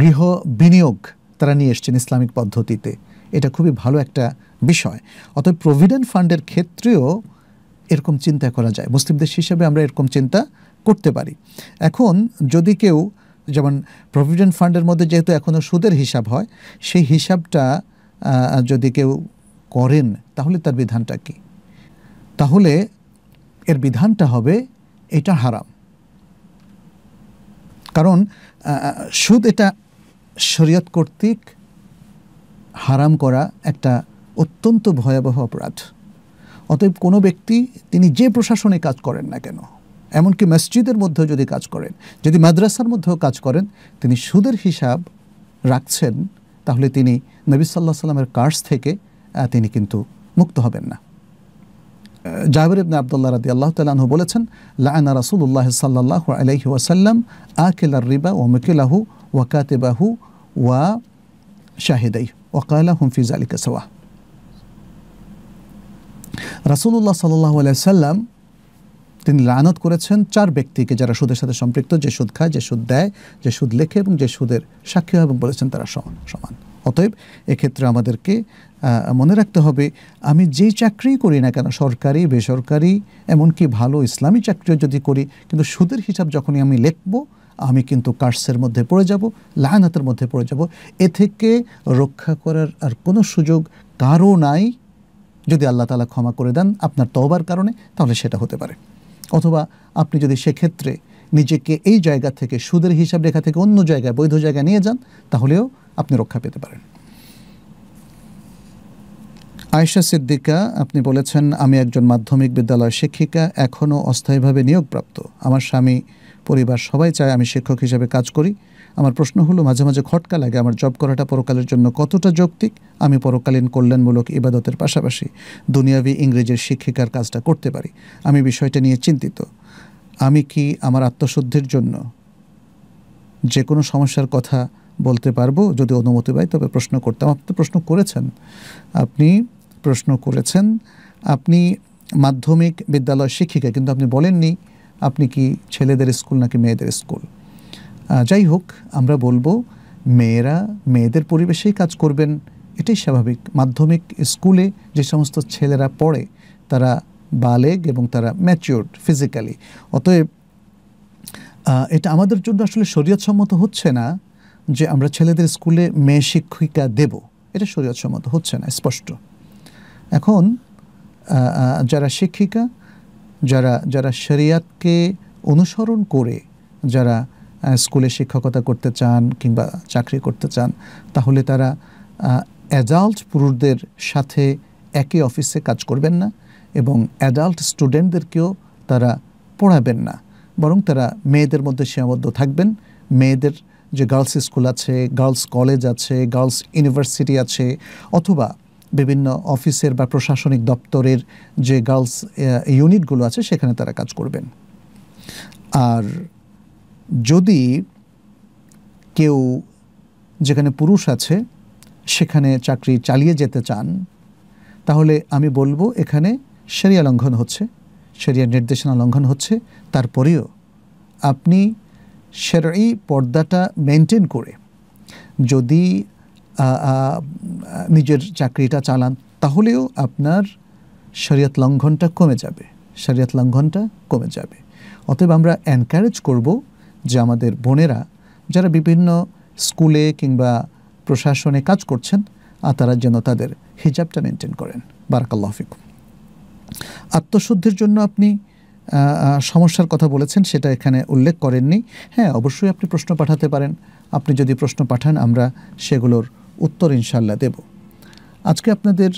গৃহ বিনিয়োগ তারা নিয়ে এসছেন ইসলামিক পদ্ধতিতে এটা খুবই ভালো একটা বিষয় অতএব প্রভিডেন্ট ফান্ডের ক্ষেত্রেও এরকম চিন্তা করা যায় মুসলিম দেশ হিসেবে আমরা এরকম চিন্তা করতে পারি এখন যদি কেউ যেমন প্রভিডেন্ট ফান্ডের মধ্যে যেহেতু এখনও সুদের হিসাব হয় সেই হিসাবটা যদি কেউ করেন তাহলে তার বিধানটা কি তাহলে এর বিধানটা হবে এটা হারাম কারণ সুদ এটা শরীয়ত কর্তৃক হারাম করা একটা অত্যন্ত ভয়াবহ অপরাধ অতএব কোনো ব্যক্তি তিনি যে প্রশাসনে কাজ করেন না কেন এমনকি মসজিদের মধ্যেও যদি কাজ করেন যদি মাদ্রাসার মধ্যেও কাজ করেন তিনি সুদের হিসাব রাখছেন তাহলে তিনি নবী সাল্লাহ সাল্লামের কার্স থেকে তিনি কিন্তু মুক্ত হবেন না জাহর ইবনে আবদুল্লাহ রাদি আল্লাহ তালাহু বলেছেন লায়না রাসুল্লাহ সাল্লাহ আলহি ওয়াসাল্লাম আ কেলার রিবা ও মিকিলাহু বাহু ওয়া শাহিদাই ওকালা হুমফিজ আলী কাসওয়া রাসুল্লাহ সাল্লাহ আলাই সাল্লাম তিনি লানত করেছেন চার ব্যক্তিকে যারা সুদের সাথে সম্পৃক্ত যে সুদ খায় যে সুদ দেয় যে সুদ লেখে এবং যে সুদের সাক্ষী হয় এবং বলেছেন তারা সমান সমান অতএব এক্ষেত্রে আমাদেরকে মনে রাখতে হবে আমি যেই চাকরি করি না কেন সরকারি বেসরকারি এমনকি ভালো ইসলামী চাকরিও যদি করি কিন্তু সুদের হিসাব যখনই আমি লিখবো আমি কিন্তু কার্সের মধ্যে পড়ে যাব লায়নাতের মধ্যে পড়ে যাব এ থেকে রক্ষা করার আর কোনো সুযোগ কারো নাই যদি আল্লাহ তালা ক্ষমা করে দেন আপনার তওবার কারণে তাহলে সেটা হতে পারে অথবা আপনি যদি সেক্ষেত্রে নিজেকে এই জায়গা থেকে সুদের হিসাব রেখা থেকে অন্য জায়গায় বৈধ জায়গায় নিয়ে যান তাহলেও আপনি রক্ষা পেতে পারেন আয়েশা সিদ্দিকা আপনি বলেছেন আমি একজন মাধ্যমিক বিদ্যালয় শিক্ষিকা এখনও অস্থায়ীভাবে নিয়োগপ্রাপ্ত আমার স্বামী পরিবার সবাই চায় আমি শিক্ষক হিসেবে কাজ করি আমার প্রশ্ন হলো মাঝে মাঝে খটকা লাগে আমার জব করাটা পরকালের জন্য কতটা যৌক্তিক আমি পরকালীন কল্যাণমূলক ইবাদতের পাশাপাশি দুনিয়াবি ইংরেজির শিক্ষিকার কাজটা করতে পারি আমি বিষয়টা নিয়ে চিন্তিত আমি কি আমার আত্মশুদ্ধির জন্য যে কোনো সমস্যার কথা বলতে পারবো যদি অনুমতি পাই তবে প্রশ্ন করতাম আপনি প্রশ্ন করেছেন আপনি প্রশ্ন করেছেন আপনি মাধ্যমিক বিদ্যালয় শিক্ষিকা কিন্তু আপনি বলেননি আপনি কি ছেলেদের স্কুল নাকি মেয়েদের স্কুল যাই হোক আমরা বলবো মেয়েরা মেয়েদের পরিবেশেই কাজ করবেন এটাই স্বাভাবিক মাধ্যমিক স্কুলে যে সমস্ত ছেলেরা পড়ে তারা বালেগ এবং তারা ম্যাচিওর্ড ফিজিক্যালি অতএব এটা আমাদের জন্য আসলে শরীয়তসম্মত হচ্ছে না যে আমরা ছেলেদের স্কুলে মেয়ে শিক্ষিকা দেব এটা শরীয়তসম্মত হচ্ছে না স্পষ্ট এখন যারা শিক্ষিকা যারা যারা শরিয়াতকে অনুসরণ করে যারা স্কুলে শিক্ষকতা করতে চান কিংবা চাকরি করতে চান তাহলে তারা অ্যাডাল্ট পুরুষদের সাথে একই অফিসে কাজ করবেন না এবং অ্যাডাল্ট স্টুডেন্টদেরকেও তারা পড়াবেন না বরং তারা মেয়েদের মধ্যে সীমাবদ্ধ থাকবেন মেয়েদের যে গার্লস স্কুল আছে গার্লস কলেজ আছে গার্লস ইউনিভার্সিটি আছে অথবা বিভিন্ন অফিসের বা প্রশাসনিক দপ্তরের যে গার্লস ইউনিটগুলো আছে সেখানে তারা কাজ করবেন আর যদি কেউ যেখানে পুরুষ আছে সেখানে চাকরি চালিয়ে যেতে চান তাহলে আমি বলবো এখানে সেরিয়া লঙ্ঘন হচ্ছে সেরিয়া নির্দেশনা লঙ্ঘন হচ্ছে তারপরেও আপনি সেরাই পর্দাটা মেনটেন করে যদি নিজের চাকরিটা চালান তাহলেও আপনার শরীয়ত লঙ্ঘনটা কমে যাবে শরীয়ত লঙ্ঘনটা কমে যাবে অতএব আমরা এনকারেজ করবো যে আমাদের বোনেরা যারা বিভিন্ন স্কুলে কিংবা প্রশাসনে কাজ করছেন আর তারা যেন তাদের হিজাবটা মেনটেন করেন বারাকাল্লা ফিকুম আত্মশুদ্ধির জন্য আপনি সমস্যার কথা বলেছেন সেটা এখানে উল্লেখ করেননি হ্যাঁ অবশ্যই আপনি প্রশ্ন পাঠাতে পারেন আপনি যদি প্রশ্ন পাঠান আমরা সেগুলোর উত্তর ইনশাল্লাহ দেব আজকে আপনাদের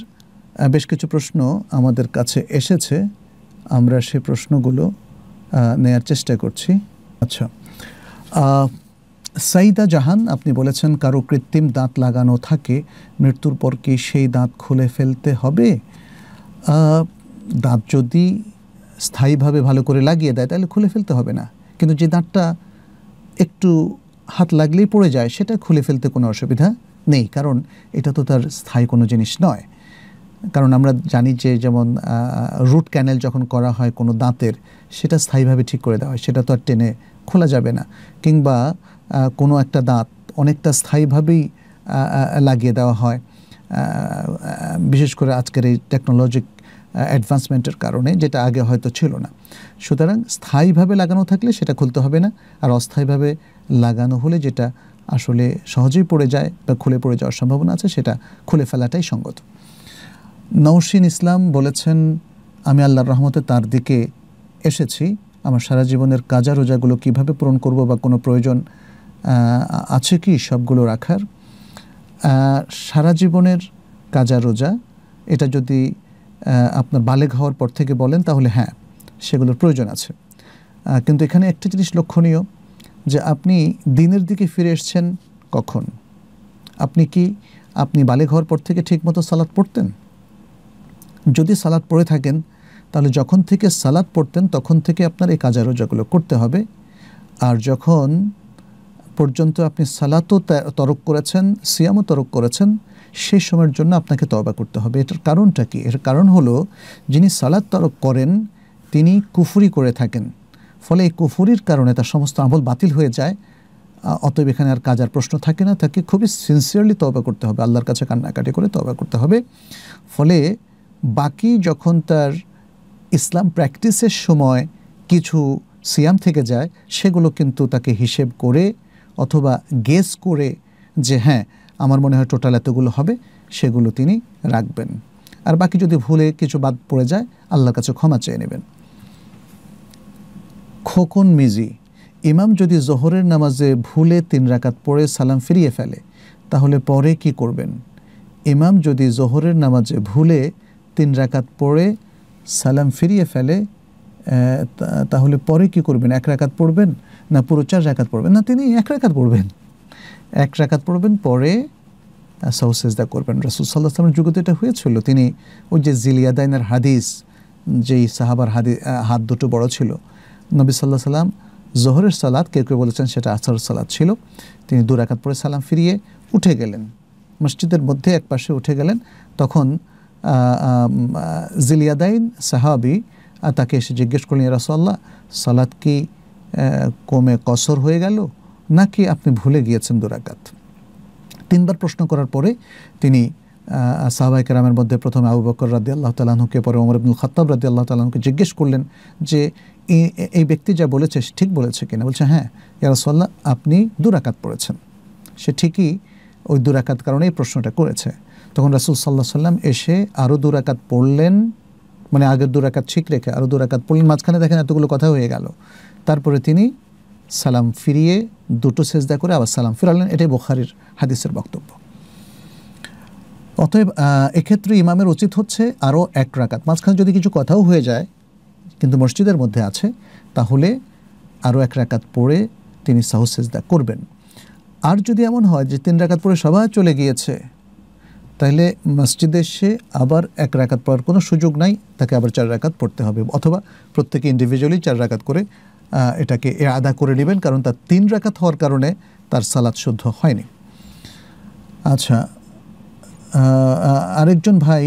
বেশ কিছু প্রশ্ন আমাদের কাছে এসেছে আমরা সে প্রশ্নগুলো নেয়ার চেষ্টা করছি আচ্ছা সাইদা জাহান আপনি বলেছেন কারো কৃত্রিম দাঁত লাগানো থাকে মৃত্যুর পর কি সেই দাঁত খুলে ফেলতে হবে দাঁত যদি স্থায়ীভাবে ভালো করে লাগিয়ে দেয় তাহলে খুলে ফেলতে হবে না কিন্তু যে দাঁতটা একটু হাত লাগলেই পড়ে যায় সেটা খুলে ফেলতে কোনো অসুবিধা নেই কারণ এটা তো তার স্থায়ী কোনো জিনিস নয় কারণ আমরা জানি যে যেমন রুট ক্যানেল যখন করা হয় কোনো দাঁতের সেটা স্থায়ীভাবে ঠিক করে দেওয়া হয় সেটা তো আর টেনে খোলা যাবে না কিংবা কোনো একটা দাঁত অনেকটা স্থায়ীভাবেই লাগিয়ে দেওয়া হয় বিশেষ করে আজকের এই টেকনোলজিক অ্যাডভান্সমেন্টের কারণে যেটা আগে হয়তো ছিল না সুতরাং স্থায়ীভাবে লাগানো থাকলে সেটা খুলতে হবে না আর অস্থায়ীভাবে লাগানো হলে যেটা আসলে সহজেই পড়ে যায় বা খুলে পড়ে যাওয়ার সম্ভাবনা আছে সেটা খুলে ফেলাটাই সঙ্গত নওশিন ইসলাম বলেছেন আমি আল্লাহর রহমতে তার দিকে এসেছি আমার সারা জীবনের কাজা রোজাগুলো কিভাবে পূরণ করব বা কোনো প্রয়োজন আছে কি সবগুলো রাখার সারা জীবনের কাজা রোজা এটা যদি আপনার বালেগ হওয়ার পর থেকে বলেন তাহলে হ্যাঁ সেগুলোর প্রয়োজন আছে কিন্তু এখানে একটা জিনিস লক্ষণীয় যে আপনি দিনের দিকে ফিরে এসছেন কখন আপনি কি আপনি বালেক হওয়ার পর থেকে ঠিকমতো সালাদ পড়তেন যদি সালাদ পড়ে থাকেন তাহলে যখন থেকে সালাদ পড়তেন তখন থেকে আপনার এই কাজা রোজাগুলো করতে হবে আর যখন পর্যন্ত আপনি সালাতও তরক করেছেন সিয়ামও তরক করেছেন সেই সময়ের জন্য আপনাকে তবা করতে হবে এটার কারণটা কি এর কারণ হলো যিনি সালাদ তরক করেন তিনি কুফুরি করে থাকেন ফলে এই কুফুরির কারণে তার সমস্ত আমল বাতিল হয়ে যায় অতএব এখানে আর কাজার প্রশ্ন থাকে না তাকে খুবই সিনসিয়ারলি তবা করতে হবে আল্লাহর কাছে কান্নাকাটি করে তবা করতে হবে ফলে বাকি যখন তার ইসলাম প্র্যাকটিসের সময় কিছু সিয়াম থেকে যায় সেগুলো কিন্তু তাকে হিসেব করে অথবা গেস করে যে হ্যাঁ আমার মনে হয় টোটাল এতগুলো হবে সেগুলো তিনি রাখবেন আর বাকি যদি ভুলে কিছু বাদ পড়ে যায় আল্লাহর কাছে ক্ষমা চেয়ে নেবেন খোকন মিজি ইমাম যদি জহরের নামাজে ভুলে তিন রাকাত পড়ে সালাম ফিরিয়ে ফেলে তাহলে পরে কি করবেন ইমাম যদি জোহরের নামাজে ভুলে তিন রাকাত পড়ে সালাম ফিরিয়ে ফেলে তাহলে পরে কি করবেন এক রাকাত পড়বেন না পুরো চার রাকাত পড়বেন না তিনি এক রাকাত পড়বেন এক রাকাত পড়বেন পরে সাউসেজদা করবেন রাসুল সাল্লাহ আসলামের যুগে তো এটা হয়েছিল তিনি ওই যে জিলিয়াদাইনার হাদিস যেই সাহাবার হাদি হাত দুটো বড় ছিল নবী সাল্লাহ সাল্লাম জোহরের সালাদ কেউ কেউ বলেছেন সেটা আসর সালাদ ছিল তিনি দু দুরাকাত পরে সালাম ফিরিয়ে উঠে গেলেন মসজিদের মধ্যে এক পাশে উঠে গেলেন তখন জিলিয়াদাইন সাহাবি তাকে এসে জিজ্ঞেস করলেন রাসোল্লাহ সালাদ কি কমে কসর হয়ে গেল নাকি আপনি ভুলে গিয়েছেন দুরাকাত তিনবার প্রশ্ন করার পরে তিনি সাহাবাই কেরামের মধ্যে প্রথমে আবু বকর রাদি আল্লাহ তালাহকে পরে ওমর আব্দুল খত্তাব রাদি আল্লাহ তালাহকে জিজ্ঞেস করলেন যে এই ব্যক্তি যা বলেছে সে ঠিক বলেছে কিনা বলছে হ্যাঁ ইয়ারসল্লাহ আপনি দুরাকাত পড়েছেন সে ঠিকই ওই দুরাকাত কারণে এই প্রশ্নটা করেছে তখন রাসুল সাল্লাহ সাল্লাম এসে আরও দুরাকাত পড়লেন মানে আগের দুরাকাত ঠিক রেখে আরও দুরাকাত পড়লেন মাঝখানে দেখেন এতগুলো কথা হয়ে গেল তারপরে তিনি সালাম ফিরিয়ে দুটো সেজদা করে আবার সালাম ফিরালেন এটাই বোখারির হাদিসের বক্তব্য অতএব এক্ষেত্রে ইমামের উচিত হচ্ছে আরও এক রাকাত মাঝখানে যদি কিছু কথাও হয়ে যায় কিন্তু মসজিদের মধ্যে আছে তাহলে আরও এক রাকাত পড়ে তিনি সাহসেজদা করবেন আর যদি এমন হয় যে তিন রাকাত পড়ে সবাই চলে গিয়েছে তাহলে মসজিদে সে আবার এক রাকাত পড়ার কোনো সুযোগ নাই তাকে আবার চার রাকাত পড়তে হবে অথবা প্রত্যেকে ইন্ডিভিজুয়ালি চার রাকাত করে এটাকে এ আদা করে নেবেন কারণ তার তিন রাকাত হওয়ার কারণে তার সালাদ শুদ্ধ হয়নি আচ্ছা আরেকজন ভাই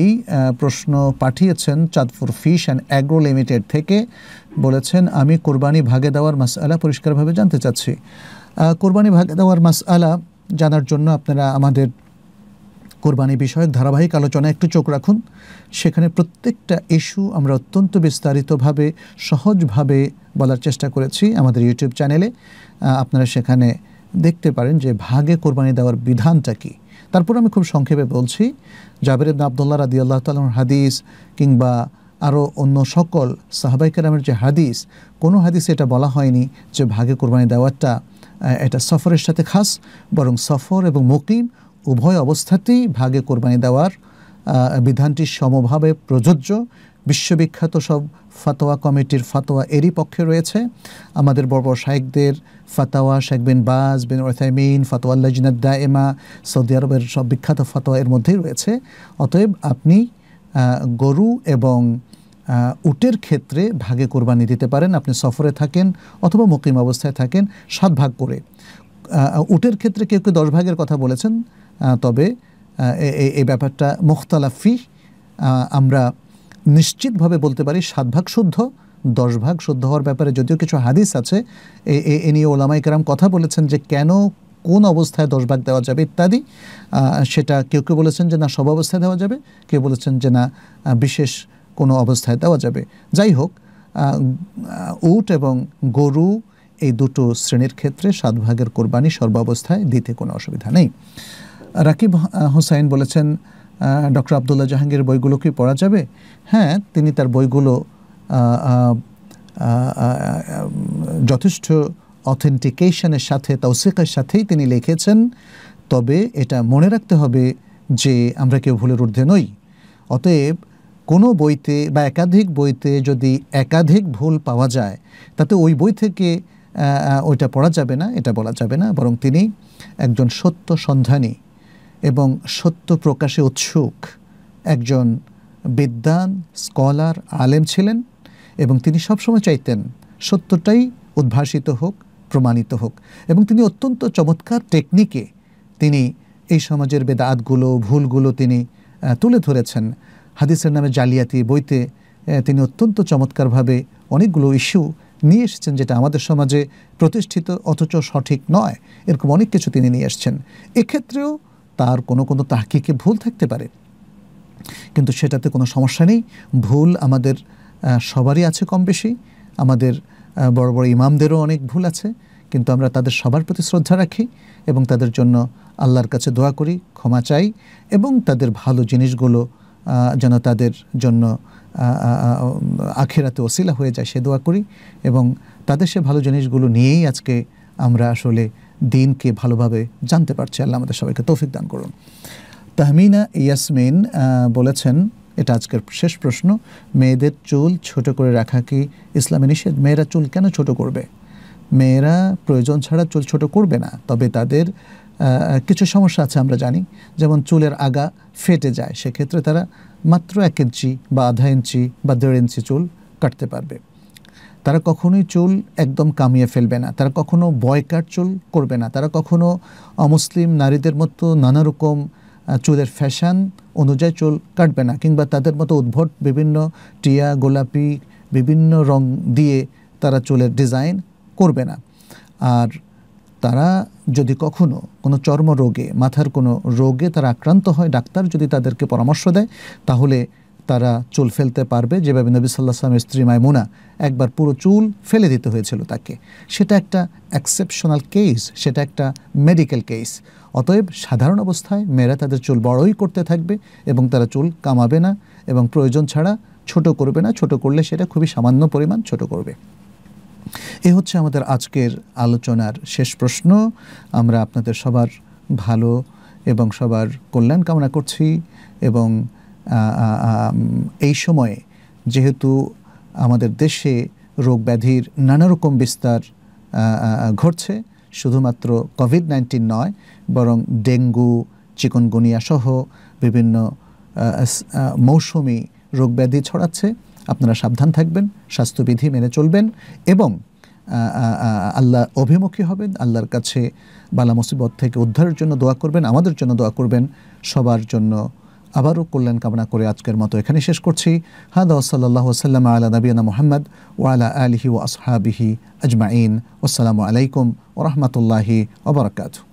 প্রশ্ন পাঠিয়েছেন Chandpur fish and agro limited থেকে বলেছেন আমি কোরবানি ভাগে দেওয়ার মাসআলা পরিষ্কারভাবে জানতে চাচ্ছি কোরবানি ভাগে দেওয়ার মাসআলা জানার জন্য আপনারা আমাদের কোরবানি বিষয়ক ধারাবাহিক আলোচনা একটু চোখ রাখুন সেখানে প্রত্যেকটা ইস্যু আমরা অত্যন্ত বিস্তারিতভাবে সহজভাবে বলার চেষ্টা করেছি আমাদের ইউটিউব চ্যানেলে আপনারা সেখানে দেখতে পারেন যে ভাগে কোরবানি দেওয়ার বিধানটা কী তারপর আমি খুব সংক্ষেপে বলছি জাবের আবদুল্লাহ রাদি আল্লাহ তালন হাদিস কিংবা আরও অন্য সকল সাহবাই কালামের যে হাদিস কোনো হাদিসে এটা বলা হয়নি যে ভাগে কোরবানি দেওয়ারটা এটা সফরের সাথে খাস বরং সফর এবং মুকিম উভয় অবস্থাতেই ভাগে কোরবানি দেওয়ার বিধানটি সমভাবে প্রযোজ্য বিশ্ববিখ্যাত সব ফাতোয়া কমিটির ফাতোয়া এরই পক্ষে রয়েছে আমাদের বড় বড় শাহেকদের ফাতোয়া শেখ বিন বাজ বিন ওথাইমিন ফাতোয়া জিনাদ্দা এমা সৌদি আরবের সব বিখ্যাত ফাতোয়া এর মধ্যেই রয়েছে অতএব আপনি গরু এবং উটের ক্ষেত্রে ভাগে কোরবানি দিতে পারেন আপনি সফরে থাকেন অথবা মুকিম অবস্থায় থাকেন সাত ভাগ করে উটের ক্ষেত্রে কেউ কেউ দশ ভাগের কথা বলেছেন তবে এই ব্যাপারটা মুখতালাফি আমরা নিশ্চিতভাবে বলতে পারি সাত ভাগ শুদ্ধ দশ ভাগ শুদ্ধ হওয়ার ব্যাপারে যদিও কিছু হাদিস আছে এ নিয়ে ওলামাই কারাম কথা বলেছেন যে কেন কোন অবস্থায় দশ ভাগ দেওয়া যাবে ইত্যাদি সেটা কেউ কেউ বলেছেন যে না সব অবস্থায় দেওয়া যাবে কেউ বলেছেন যে না বিশেষ কোনো অবস্থায় দেওয়া যাবে যাই হোক উট এবং গরু এই দুটো শ্রেণীর ক্ষেত্রে সাত ভাগের কোরবানি সর্বাবস্থায় দিতে কোনো অসুবিধা নেই রাকিব হুসাইন বলেছেন ডক্টর আবদুল্লাহ জাহাঙ্গীর বইগুলো কি পড়া যাবে হ্যাঁ তিনি তার বইগুলো যথেষ্ট অথেন্টিকেশনের সাথে তৌসিকের সাথেই তিনি লিখেছেন তবে এটা মনে রাখতে হবে যে আমরা কেউ ভুলের ঊর্ধ্বে নই অতএব কোনো বইতে বা একাধিক বইতে যদি একাধিক ভুল পাওয়া যায় তাতে ওই বই থেকে ওইটা পড়া যাবে না এটা বলা যাবে না বরং তিনি একজন সত্য সন্ধানী এবং সত্য প্রকাশে উৎসুক একজন বিদ্যান স্কলার আলেম ছিলেন এবং তিনি সবসময় চাইতেন সত্যটাই উদ্ভাসিত হোক প্রমাণিত হোক এবং তিনি অত্যন্ত চমৎকার টেকনিকে তিনি এই সমাজের বেদাতগুলো ভুলগুলো তিনি তুলে ধরেছেন হাদিসের নামে জালিয়াতি বইতে তিনি অত্যন্ত চমৎকারভাবে অনেকগুলো ইস্যু নিয়ে এসেছেন যেটা আমাদের সমাজে প্রতিষ্ঠিত অথচ সঠিক নয় এরকম অনেক কিছু তিনি নিয়ে এসছেন এক্ষেত্রেও তার কোনো কোনো তাহকিকে ভুল থাকতে পারে কিন্তু সেটাতে কোনো সমস্যা নেই ভুল আমাদের সবারই আছে কম বেশি আমাদের বড় বড় ইমামদেরও অনেক ভুল আছে কিন্তু আমরা তাদের সবার প্রতি শ্রদ্ধা রাখি এবং তাদের জন্য আল্লাহর কাছে দোয়া করি ক্ষমা চাই এবং তাদের ভালো জিনিসগুলো যেন তাদের জন্য আখেরাতে ওসিলা হয়ে যায় সে দোয়া করি এবং তাদের সে ভালো জিনিসগুলো নিয়েই আজকে আমরা আসলে দিনকে ভালোভাবে জানতে পারছি আল্লাহ আমাদের সবাইকে তৌফিক দান করুন তাহমিনা ইয়াসমিন বলেছেন এটা আজকের শেষ প্রশ্ন মেয়েদের চুল ছোট করে রাখা কি ইসলামে নিষেধ মেয়েরা চুল কেন ছোট করবে মেয়েরা প্রয়োজন ছাড়া চুল ছোট করবে না তবে তাদের কিছু সমস্যা আছে আমরা জানি যেমন চুলের আগা ফেটে যায় সেক্ষেত্রে তারা মাত্র এক ইঞ্চি বা আধা ইঞ্চি বা দেড় ইঞ্চি চুল কাটতে পারবে তারা কখনোই চুল একদম কামিয়ে ফেলবে না তারা কখনো বয়কার চুল করবে না তারা কখনো অমুসলিম নারীদের মতো নানা রকম চুলের ফ্যাশন অনুযায়ী চুল কাটবে না কিংবা তাদের মতো উদ্ভট বিভিন্ন টিয়া গোলাপি বিভিন্ন রং দিয়ে তারা চুলের ডিজাইন করবে না আর তারা যদি কখনো কোনো চর্মরোগে মাথার কোনো রোগে তারা আক্রান্ত হয় ডাক্তার যদি তাদেরকে পরামর্শ দেয় তাহলে তারা চুল ফেলতে পারবে যেভাবে নবী সাল্লাহ আসলামের স্ত্রী মাইমুনা একবার পুরো চুল ফেলে দিতে হয়েছিল তাকে সেটা একটা এক্সেপশনাল কেস সেটা একটা মেডিকেল কেস অতএব সাধারণ অবস্থায় মেয়েরা তাদের চুল বড়ই করতে থাকবে এবং তারা চুল কামাবে না এবং প্রয়োজন ছাড়া ছোট করবে না ছোট করলে সেটা খুবই সামান্য পরিমাণ ছোট করবে এ হচ্ছে আমাদের আজকের আলোচনার শেষ প্রশ্ন আমরা আপনাদের সবার ভালো এবং সবার কল্যাণ কামনা করছি এবং এই সময়ে যেহেতু আমাদের দেশে রোগ ব্যাধির নানা রকম বিস্তার ঘটছে শুধুমাত্র কোভিড নাইন্টিন নয় বরং ডেঙ্গু চিকনগুনিয়া সহ বিভিন্ন মৌসুমি রোগ ব্যাধি ছড়াচ্ছে আপনারা সাবধান থাকবেন স্বাস্থ্যবিধি মেনে চলবেন এবং আল্লাহ অভিমুখী হবেন আল্লাহর কাছে বালা মুসিবত থেকে উদ্ধারের জন্য দোয়া করবেন আমাদের জন্য দোয়া করবেন সবার জন্য আবারও কল্যাণ কামনা করে আজকের মতো এখানে শেষ করছি হাদা ওসাল্লাহ সাল্লাম আলা নবীনা মোহাম্মদ আলা আলহি ও আসহাবিহি আজমাইন ওসালামু আলাইকুম ওরহমতুল্লাহি ওবরাকাতু